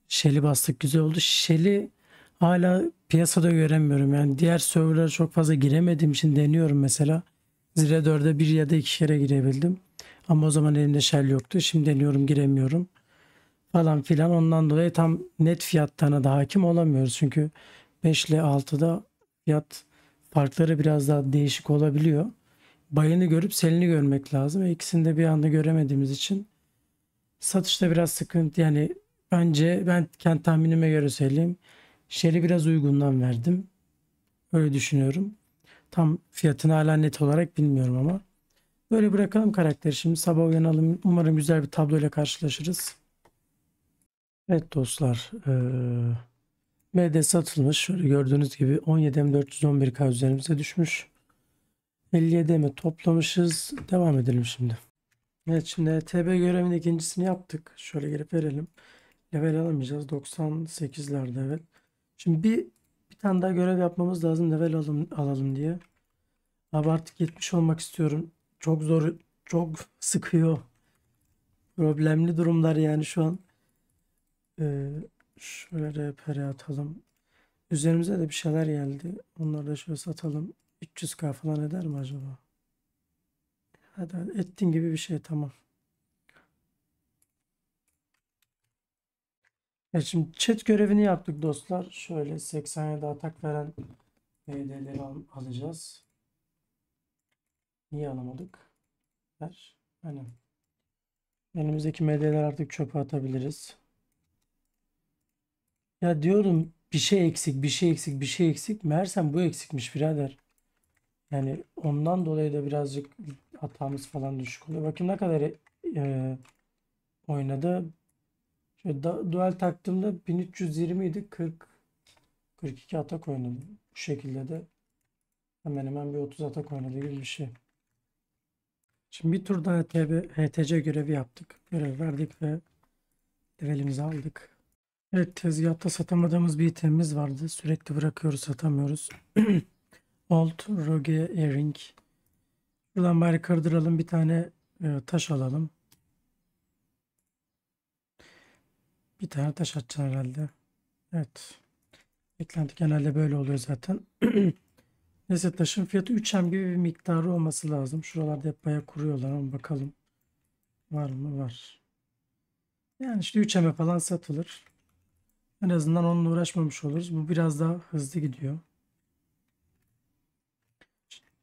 Şeli bastık güzel oldu. Şeli hala piyasada göremiyorum. Yani diğer serverlara çok fazla giremediğim için deniyorum mesela. Zira 4'e bir ya da iki kere girebildim. Ama o zaman elimde shell yoktu. Şimdi deniyorum giremiyorum. Falan filan. Ondan dolayı tam net fiyatlarına da hakim olamıyoruz. Çünkü 5 ile 6'da fiyat farkları biraz daha değişik olabiliyor. Bayını görüp selini görmek lazım. E ikisini de bir anda göremediğimiz için satışta biraz sıkıntı. Yani bence ben kendi tahminime göre söyleyeyim. Şeri biraz uygundan verdim. Öyle düşünüyorum. Tam fiyatını hala net olarak bilmiyorum ama. Böyle bırakalım karakteri şimdi. Sabah uyanalım. Umarım güzel bir tabloyla karşılaşırız. Evet dostlar. Ee, MD satılmış. Şöyle gördüğünüz gibi 17M411K üzerimize düşmüş. 57M toplamışız. Devam edelim şimdi. Evet şimdi e TB görevinin ikincisini yaptık. Şöyle gelip verelim. Level alamayacağız. 98'lerde evet. Şimdi bir, bir tane daha görev yapmamız lazım level alalım, alalım diye. Abi artık 70 olmak istiyorum. Çok zor, çok sıkıyor. Problemli durumlar yani şu an. Ee, şöyle pere atalım. Üzerimize de bir şeyler geldi. Onları da şöyle satalım. 300k falan eder mi acaba? Hadi ettiğin gibi bir şey tamam. Evet şimdi chat görevini yaptık dostlar. Şöyle 87 atak veren BD'leri e al alacağız. Niye alamadık? Ver. Aynen. Elimizdeki MD'ler artık çöpe atabiliriz. Ya diyorum bir şey eksik, bir şey eksik, bir şey eksik. Mersem bu eksikmiş birader. Yani ondan dolayı da birazcık hatamız falan düşük oluyor. Bakayım ne kadar e, oynadı. Şöyle da, dual taktığımda 1320 idi. 40 42 atak oynadım. Bu şekilde de hemen hemen bir 30 atak oynadı gibi bir şey. Şimdi bir tur daha HTB, HTC görevi yaptık. Görev verdik ve develimizi aldık. Evet tezgahta satamadığımız bir itemimiz vardı. Sürekli bırakıyoruz satamıyoruz. Old Rogue Earring. Buradan bari kırdıralım bir tane e, taş alalım. Bir tane taş atacaksın herhalde. Evet. Beklenti genelde böyle oluyor zaten. Neyse taşın fiyatı 3M gibi bir miktarı olması lazım. Şuralarda hep bayağı kuruyorlar ama bakalım. Var mı? Var. Yani işte 3M falan satılır. En azından onunla uğraşmamış oluruz. Bu biraz daha hızlı gidiyor.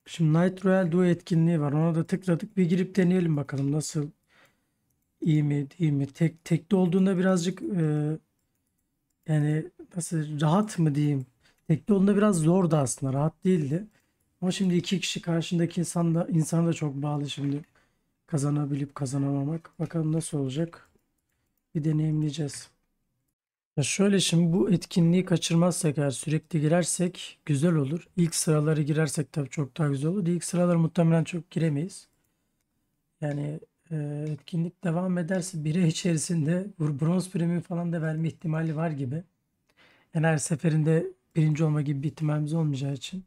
Şimdi Night Royal Duo etkinliği var. Ona da tıkladık. Bir girip deneyelim bakalım nasıl iyi mi değil mi? Tek tekli olduğunda birazcık e, yani nasıl rahat mı diyeyim? Tekli olduğunda biraz zordu aslında. Rahat değildi. Ama şimdi iki kişi karşındaki insanla insana da çok bağlı şimdi. Kazanabilip kazanamamak. Bakalım nasıl olacak. Bir deneyimleyeceğiz. Ya şöyle şimdi bu etkinliği kaçırmazsak eğer sürekli girersek güzel olur. İlk sıraları girersek tabii çok daha güzel olur. İlk sıraları muhtemelen çok giremeyiz. Yani etkinlik devam ederse bir ay içerisinde bronz premi falan da verme ihtimali var gibi. Yani her seferinde birinci olma gibi bir ihtimalimiz olmayacağı için.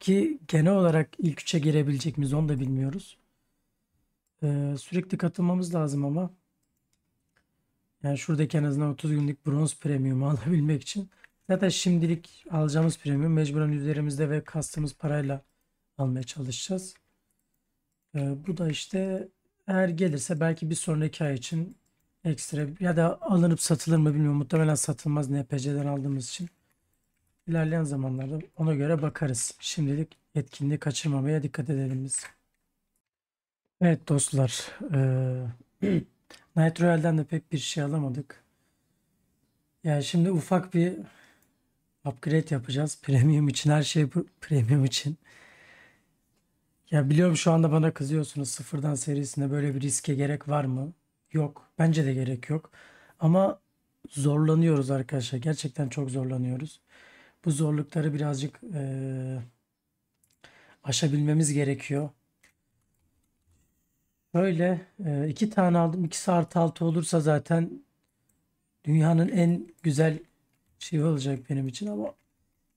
Ki genel olarak ilk üçe girebilecek miyiz onu da bilmiyoruz. sürekli katılmamız lazım ama. Yani şuradaki en azından 30 günlük bronz premiumu alabilmek için. Zaten şimdilik alacağımız premium mecburen üzerimizde ve kastığımız parayla almaya çalışacağız. Ee, bu da işte eğer gelirse belki bir sonraki ay için ekstra ya da alınıp satılır mı bilmiyorum. Muhtemelen satılmaz NPC'den aldığımız için. İlerleyen zamanlarda ona göre bakarız. Şimdilik etkinliği kaçırmamaya dikkat edelim biz. Evet dostlar. Ee, Night Royale'den de pek bir şey alamadık. Yani şimdi ufak bir upgrade yapacağız. Premium için her şey premium için. Ya biliyorum şu anda bana kızıyorsunuz sıfırdan serisinde böyle bir riske gerek var mı? Yok. Bence de gerek yok. Ama zorlanıyoruz arkadaşlar. Gerçekten çok zorlanıyoruz. Bu zorlukları birazcık eee, aşabilmemiz gerekiyor. Böyle eee, iki tane aldım. İkisi artı altı olursa zaten dünyanın en güzel şeyi olacak benim için ama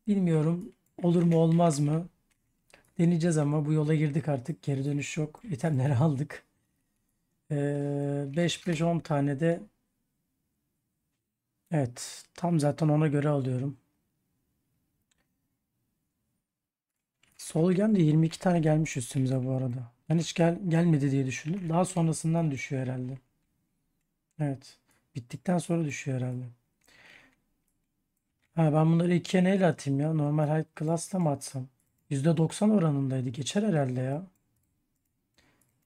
bilmiyorum olur mu olmaz mı? deneyeceğiz ama bu yola girdik artık. Geri dönüş yok. İtemleri aldık. 5-5-10 ee, tane de Evet. Tam zaten ona göre alıyorum. Solugen de 22 tane gelmiş üstümüze bu arada. Ben hiç gel gelmedi diye düşündüm. Daha sonrasından düşüyor herhalde. Evet. Bittikten sonra düşüyor herhalde. Ha, ben bunları ikiye neyle atayım ya? Normal high class'la mı atsam? %90 oranındaydı. Geçer herhalde ya.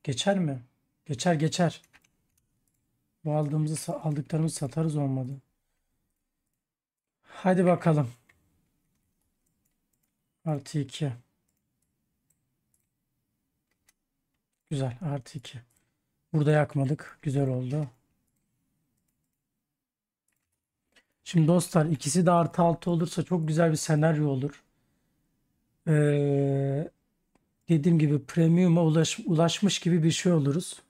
Geçer mi? Geçer geçer. Bu aldığımızı aldıklarımızı satarız olmadı. Hadi bakalım. Artı 2. Güzel. Artı 2. Burada yakmadık. Güzel oldu. Şimdi dostlar ikisi de artı 6 olursa çok güzel bir senaryo olur. Ee, dediğim gibi premium'a ulaş, ulaşmış gibi bir şey oluruz.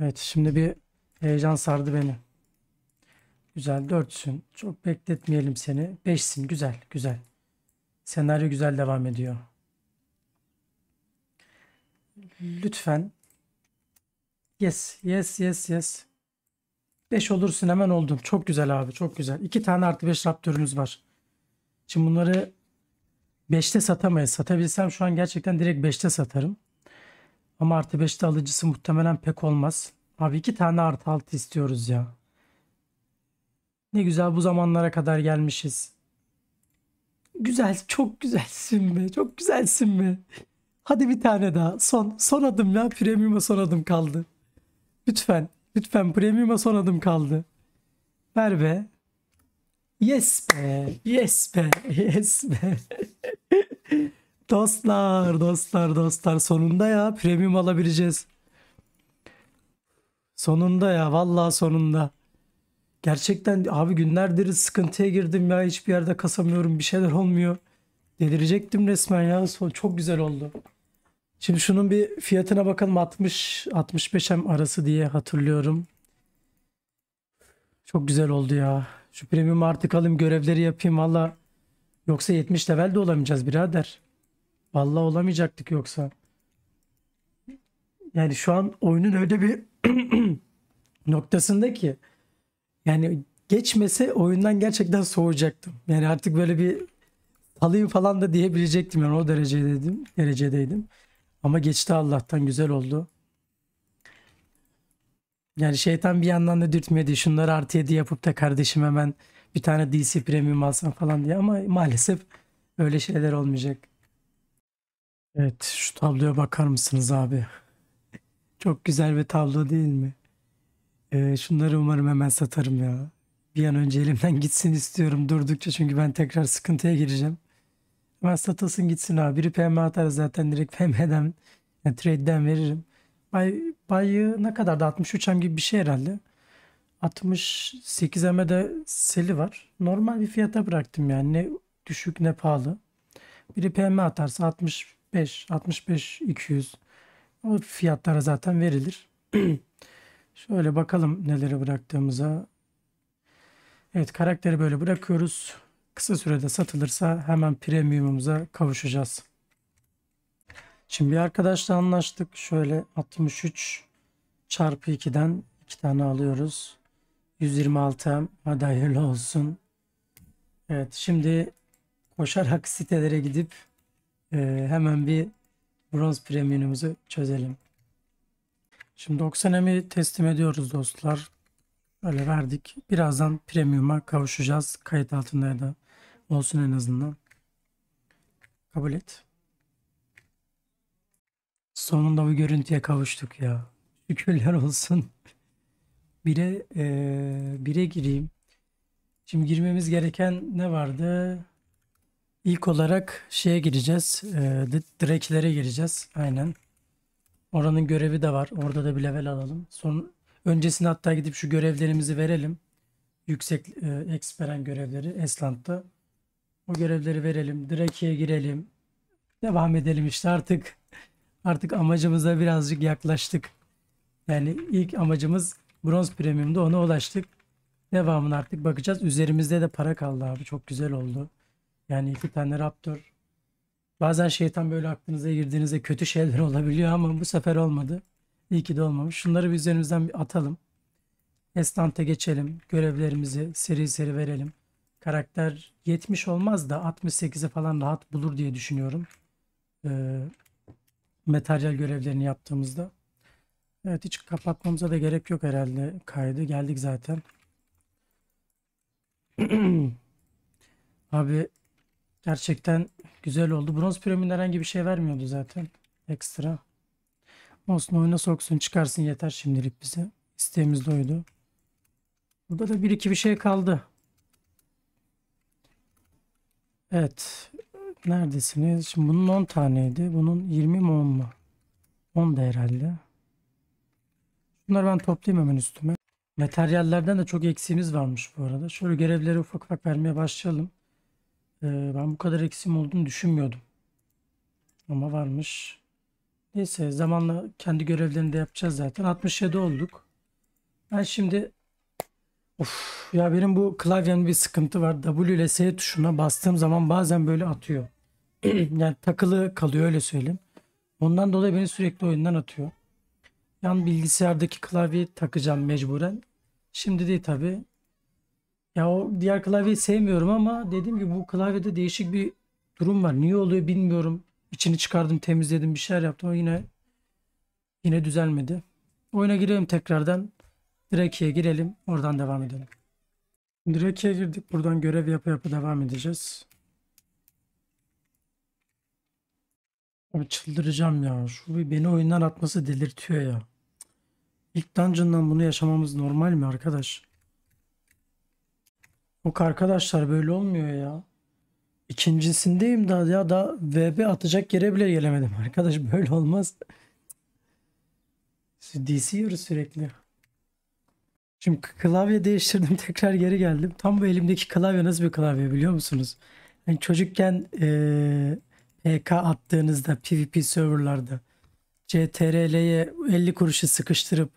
Evet şimdi bir heyecan sardı beni. Güzel dörtsün. Çok bekletmeyelim seni. Beşsin güzel güzel. Senaryo güzel devam ediyor. Lütfen. Yes yes yes yes. 5 olursun hemen oldum. Çok güzel abi çok güzel. 2 tane artı 5 raptörümüz var. Şimdi bunları 5'te satamayız. Satabilsem şu an gerçekten direkt 5'te satarım. Ama artı 5'te alıcısı muhtemelen pek olmaz. Abi iki tane artı 6 istiyoruz ya. Ne güzel bu zamanlara kadar gelmişiz. Güzel, çok güzelsin be. Çok güzelsin be. Hadi bir tane daha. Son, son adım ya. Premium'a son adım kaldı. Lütfen, lütfen Premium'a son adım kaldı. Ver be. Yes be, yes be, yes be. dostlar, dostlar, dostlar. Sonunda ya premium alabileceğiz. Sonunda ya, vallahi sonunda. Gerçekten abi günlerdir sıkıntıya girdim ya. Hiçbir yerde kasamıyorum, bir şeyler olmuyor. Delirecektim resmen ya. Son çok güzel oldu. Şimdi şunun bir fiyatına bakalım 60 65 hem arası diye hatırlıyorum. Çok güzel oldu ya. Şu premium artık alayım görevleri yapayım valla. Yoksa 70 level de olamayacağız birader. Valla olamayacaktık yoksa. Yani şu an oyunun öyle bir noktasında ki. Yani geçmese oyundan gerçekten soğuyacaktım. Yani artık böyle bir alayım falan da diyebilecektim. Yani o derecedeydim, derecedeydim. Ama geçti Allah'tan güzel oldu. Yani şeytan bir yandan da dürtmüyor diye şunları artı 7 yapıp da kardeşim hemen bir tane DC Premium alsam falan diye ama maalesef öyle şeyler olmayacak. Evet şu tabloya bakar mısınız abi? Çok güzel bir tablo değil mi? Ee, şunları umarım hemen satarım ya. Bir an önce elimden gitsin istiyorum durdukça çünkü ben tekrar sıkıntıya gireceğim. Hemen satasın gitsin abi. Biri PM atar zaten direkt PM'den yani trade'den veririm. Bay, bayı ne kadar da 63 hem gibi bir şey herhalde. 68 heme de seli var. Normal bir fiyata bıraktım yani. Ne düşük ne pahalı. Biri PM atarsa 65, 65, 200. O fiyatlara zaten verilir. Şöyle bakalım neleri bıraktığımıza. Evet karakteri böyle bırakıyoruz. Kısa sürede satılırsa hemen premiumumuza kavuşacağız. Şimdi bir arkadaşla anlaştık. Şöyle 63 çarpı 2'den 2 tane alıyoruz. 126 hadi hayırlı olsun. Evet şimdi koşarak sitelere gidip e, hemen bir bronz premiumumuzu çözelim. Şimdi 90 emi teslim ediyoruz dostlar. Öyle verdik. Birazdan premium'a kavuşacağız. Kayıt altında ya da olsun en azından. Kabul et. Sonunda bu görüntüye kavuştuk ya. Şükürler olsun. Bire, e, bire gireyim. Şimdi girmemiz gereken ne vardı? İlk olarak şeye gireceğiz. E, direklere gireceğiz. Aynen. Oranın görevi de var. Orada da bir level alalım. Son, öncesinde hatta gidip şu görevlerimizi verelim. Yüksek e, eksperen görevleri Esland'da. O görevleri verelim. Drake'ye girelim. Devam edelim işte artık artık amacımıza birazcık yaklaştık. Yani ilk amacımız bronz premiumda ona ulaştık. Devamını artık bakacağız. Üzerimizde de para kaldı abi. Çok güzel oldu. Yani iki tane Raptor. Bazen şeytan böyle aklınıza girdiğinizde kötü şeyler olabiliyor ama bu sefer olmadı. İyi ki de olmamış. Şunları bir üzerimizden bir atalım. Estante geçelim. Görevlerimizi seri seri verelim. Karakter 70 olmaz da 68'e falan rahat bulur diye düşünüyorum. Ee, materyal görevlerini yaptığımızda. Evet hiç kapatmamıza da gerek yok herhalde kaydı. Geldik zaten. Abi gerçekten güzel oldu. Bronz Premium herhangi bir şey vermiyordu zaten. Ekstra. Olsun oyuna soksun çıkarsın yeter şimdilik bize. İsteğimiz doydu. Burada da bir iki bir şey kaldı. Evet. Neredesiniz? Şimdi bunun 10 taneydi. Bunun 20 mi 10 mu? 10 da herhalde. Bunları ben toplayayım hemen üstüme. Materyallerden de çok eksiğimiz varmış bu arada. Şöyle görevleri ufak ufak vermeye başlayalım. Ee, ben bu kadar eksiğim olduğunu düşünmüyordum. Ama varmış. Neyse zamanla kendi görevlerini de yapacağız zaten. 67 olduk. Ben şimdi Of ya benim bu klavyemde bir sıkıntı var. W ile S tuşuna bastığım zaman bazen böyle atıyor. yani takılı kalıyor öyle söyleyeyim. Ondan dolayı beni sürekli oyundan atıyor. Yan bilgisayardaki klavyeyi takacağım mecburen. Şimdi değil tabi. Ya o diğer klavyeyi sevmiyorum ama dediğim gibi bu klavyede değişik bir durum var. Niye oluyor bilmiyorum. İçini çıkardım, temizledim, bir şeyler yaptım ama yine yine düzelmedi. Oyuna girelim tekrardan. Drake'ye girelim. Oradan devam edelim. Drake'ye girdik. Buradan görev yapı yapı devam edeceğiz. Abi çıldıracağım ya. Şu bir beni oyundan atması delirtiyor ya. İlk dungeon'dan bunu yaşamamız normal mi arkadaş? Yok arkadaşlar böyle olmuyor ya. İkincisindeyim daha ya da VB atacak yere bile gelemedim. Arkadaş böyle olmaz. DC yürü sürekli. Şimdi klavye değiştirdim tekrar geri geldim. Tam bu elimdeki klavye nasıl bir klavye biliyor musunuz? Yani çocukken ee, PK attığınızda PvP serverlarda CTRL'ye 50 kuruşu sıkıştırıp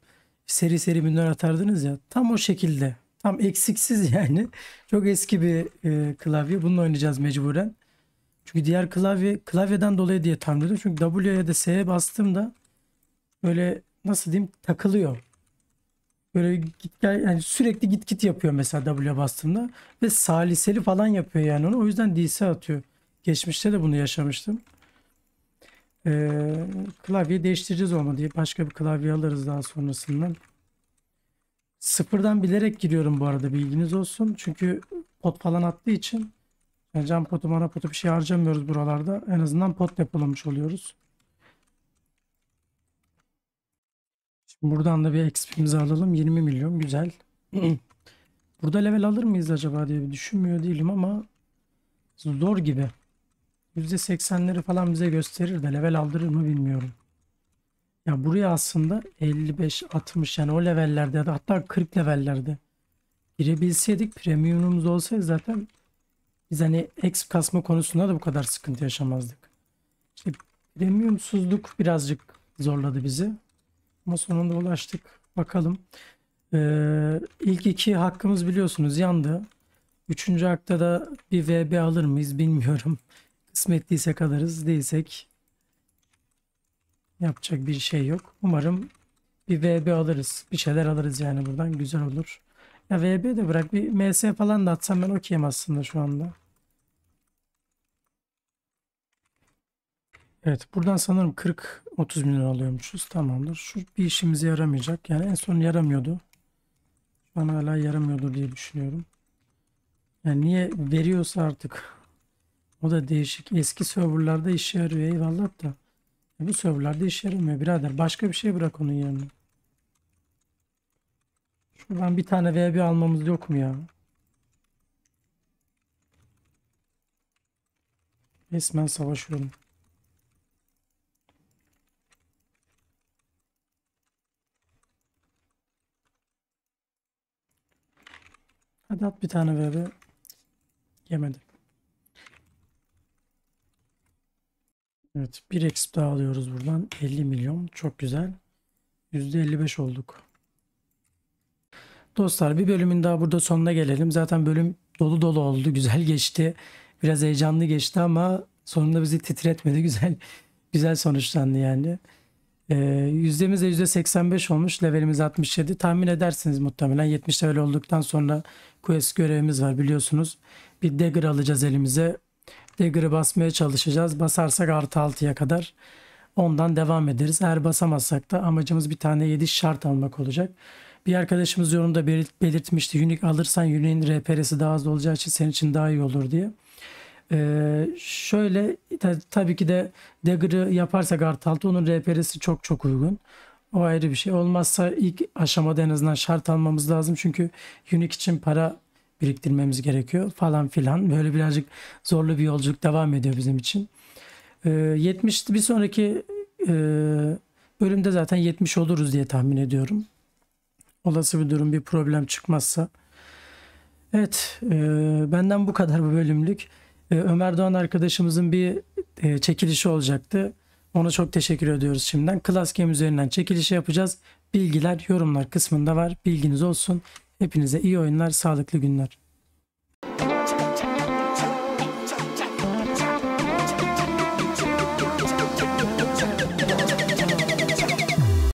seri seri binler atardınız ya tam o şekilde tam eksiksiz yani çok eski bir e, klavye bununla oynayacağız mecburen çünkü diğer klavye klavyeden dolayı diye tahmin ediyorum çünkü W'ye da S'ye bastığımda böyle nasıl diyeyim takılıyor böyle git yani sürekli git git yapıyor mesela W'ye bastığımda ve saliseli falan yapıyor yani onu o yüzden DC atıyor Geçmişte de bunu yaşamıştım. Ee, klavye değiştireceğiz olma diye başka bir klavye alırız daha sonrasından. Sıfırdan bilerek giriyorum bu arada bilginiz olsun. Çünkü pot falan attığı için yani cam potu mana potu bir şey harcamıyoruz buralarda. En azından pot depolamış oluyoruz. Şimdi buradan da bir XP'mizi alalım. 20 milyon güzel. Burada level alır mıyız acaba diye düşünmüyor değilim ama zor gibi. %80'leri falan bize gösterir de level aldırır mı bilmiyorum. Ya buraya aslında 55-60 yani o levellerde ya da hatta 40 levellerde girebilseydik premiumumuz olsaydı zaten biz hani exp kasma konusunda da bu kadar sıkıntı yaşamazdık. İşte premiumsuzluk birazcık zorladı bizi. Ama sonunda ulaştık. Bakalım. Ee, ilk iki hakkımız biliyorsunuz yandı. Üçüncü hakta da bir VB alır mıyız bilmiyorum. Kısmetliyse kalırız. Değilsek yapacak bir şey yok. Umarım bir VB alırız. Bir şeyler alırız yani buradan. Güzel olur. Ya VB de bırak bir MS falan da atsam ben okeyim aslında şu anda. Evet buradan sanırım 40-30 milyon alıyormuşuz. Tamamdır. Şu bir işimize yaramayacak. Yani en son yaramıyordu. Şu hala yaramıyordur diye düşünüyorum. Yani niye veriyorsa artık o da değişik. Eski serverlarda işe yarıyor eyvallah da. E, bu serverlarda işe yaramıyor birader. Başka bir şey bırak onun yerine. Şuradan bir tane V1 almamız yok mu ya? Resmen savaşıyorum. Hadi at bir tane VB. Yemedim. Evet bir eksip daha alıyoruz buradan. 50 milyon çok güzel. %55 olduk. Dostlar bir bölümün daha burada sonuna gelelim. Zaten bölüm dolu dolu oldu. Güzel geçti. Biraz heyecanlı geçti ama sonunda bizi titretmedi. Güzel güzel sonuçlandı yani. E, yüzdemiz de %85 olmuş. Levelimiz 67. Tahmin edersiniz muhtemelen 70 level olduktan sonra quest görevimiz var biliyorsunuz. Bir dagger alacağız elimize. Dagger'ı basmaya çalışacağız. Basarsak artı altıya kadar ondan devam ederiz. Eğer basamazsak da amacımız bir tane 7 şart almak olacak. Bir arkadaşımız yorumda belirtmişti. Unique alırsan Unique'in RPR'si daha az olacağı için senin için daha iyi olur diye. Ee, şöyle tabii ki de Dagger'ı yaparsak artı altı onun RPR'si çok çok uygun. O ayrı bir şey. Olmazsa ilk aşamada en azından şart almamız lazım. Çünkü Unique için para biriktirmemiz gerekiyor falan filan. Böyle birazcık zorlu bir yolculuk devam ediyor bizim için. E, ee, 70 bir sonraki e, bölümde zaten 70 oluruz diye tahmin ediyorum. Olası bir durum bir problem çıkmazsa. Evet e, benden bu kadar bu bölümlük. E, Ömer Doğan arkadaşımızın bir e, çekilişi olacaktı. Ona çok teşekkür ediyoruz şimdiden. Class Game üzerinden çekilişi yapacağız. Bilgiler yorumlar kısmında var. Bilginiz olsun. Hepinize iyi oyunlar, sağlıklı günler.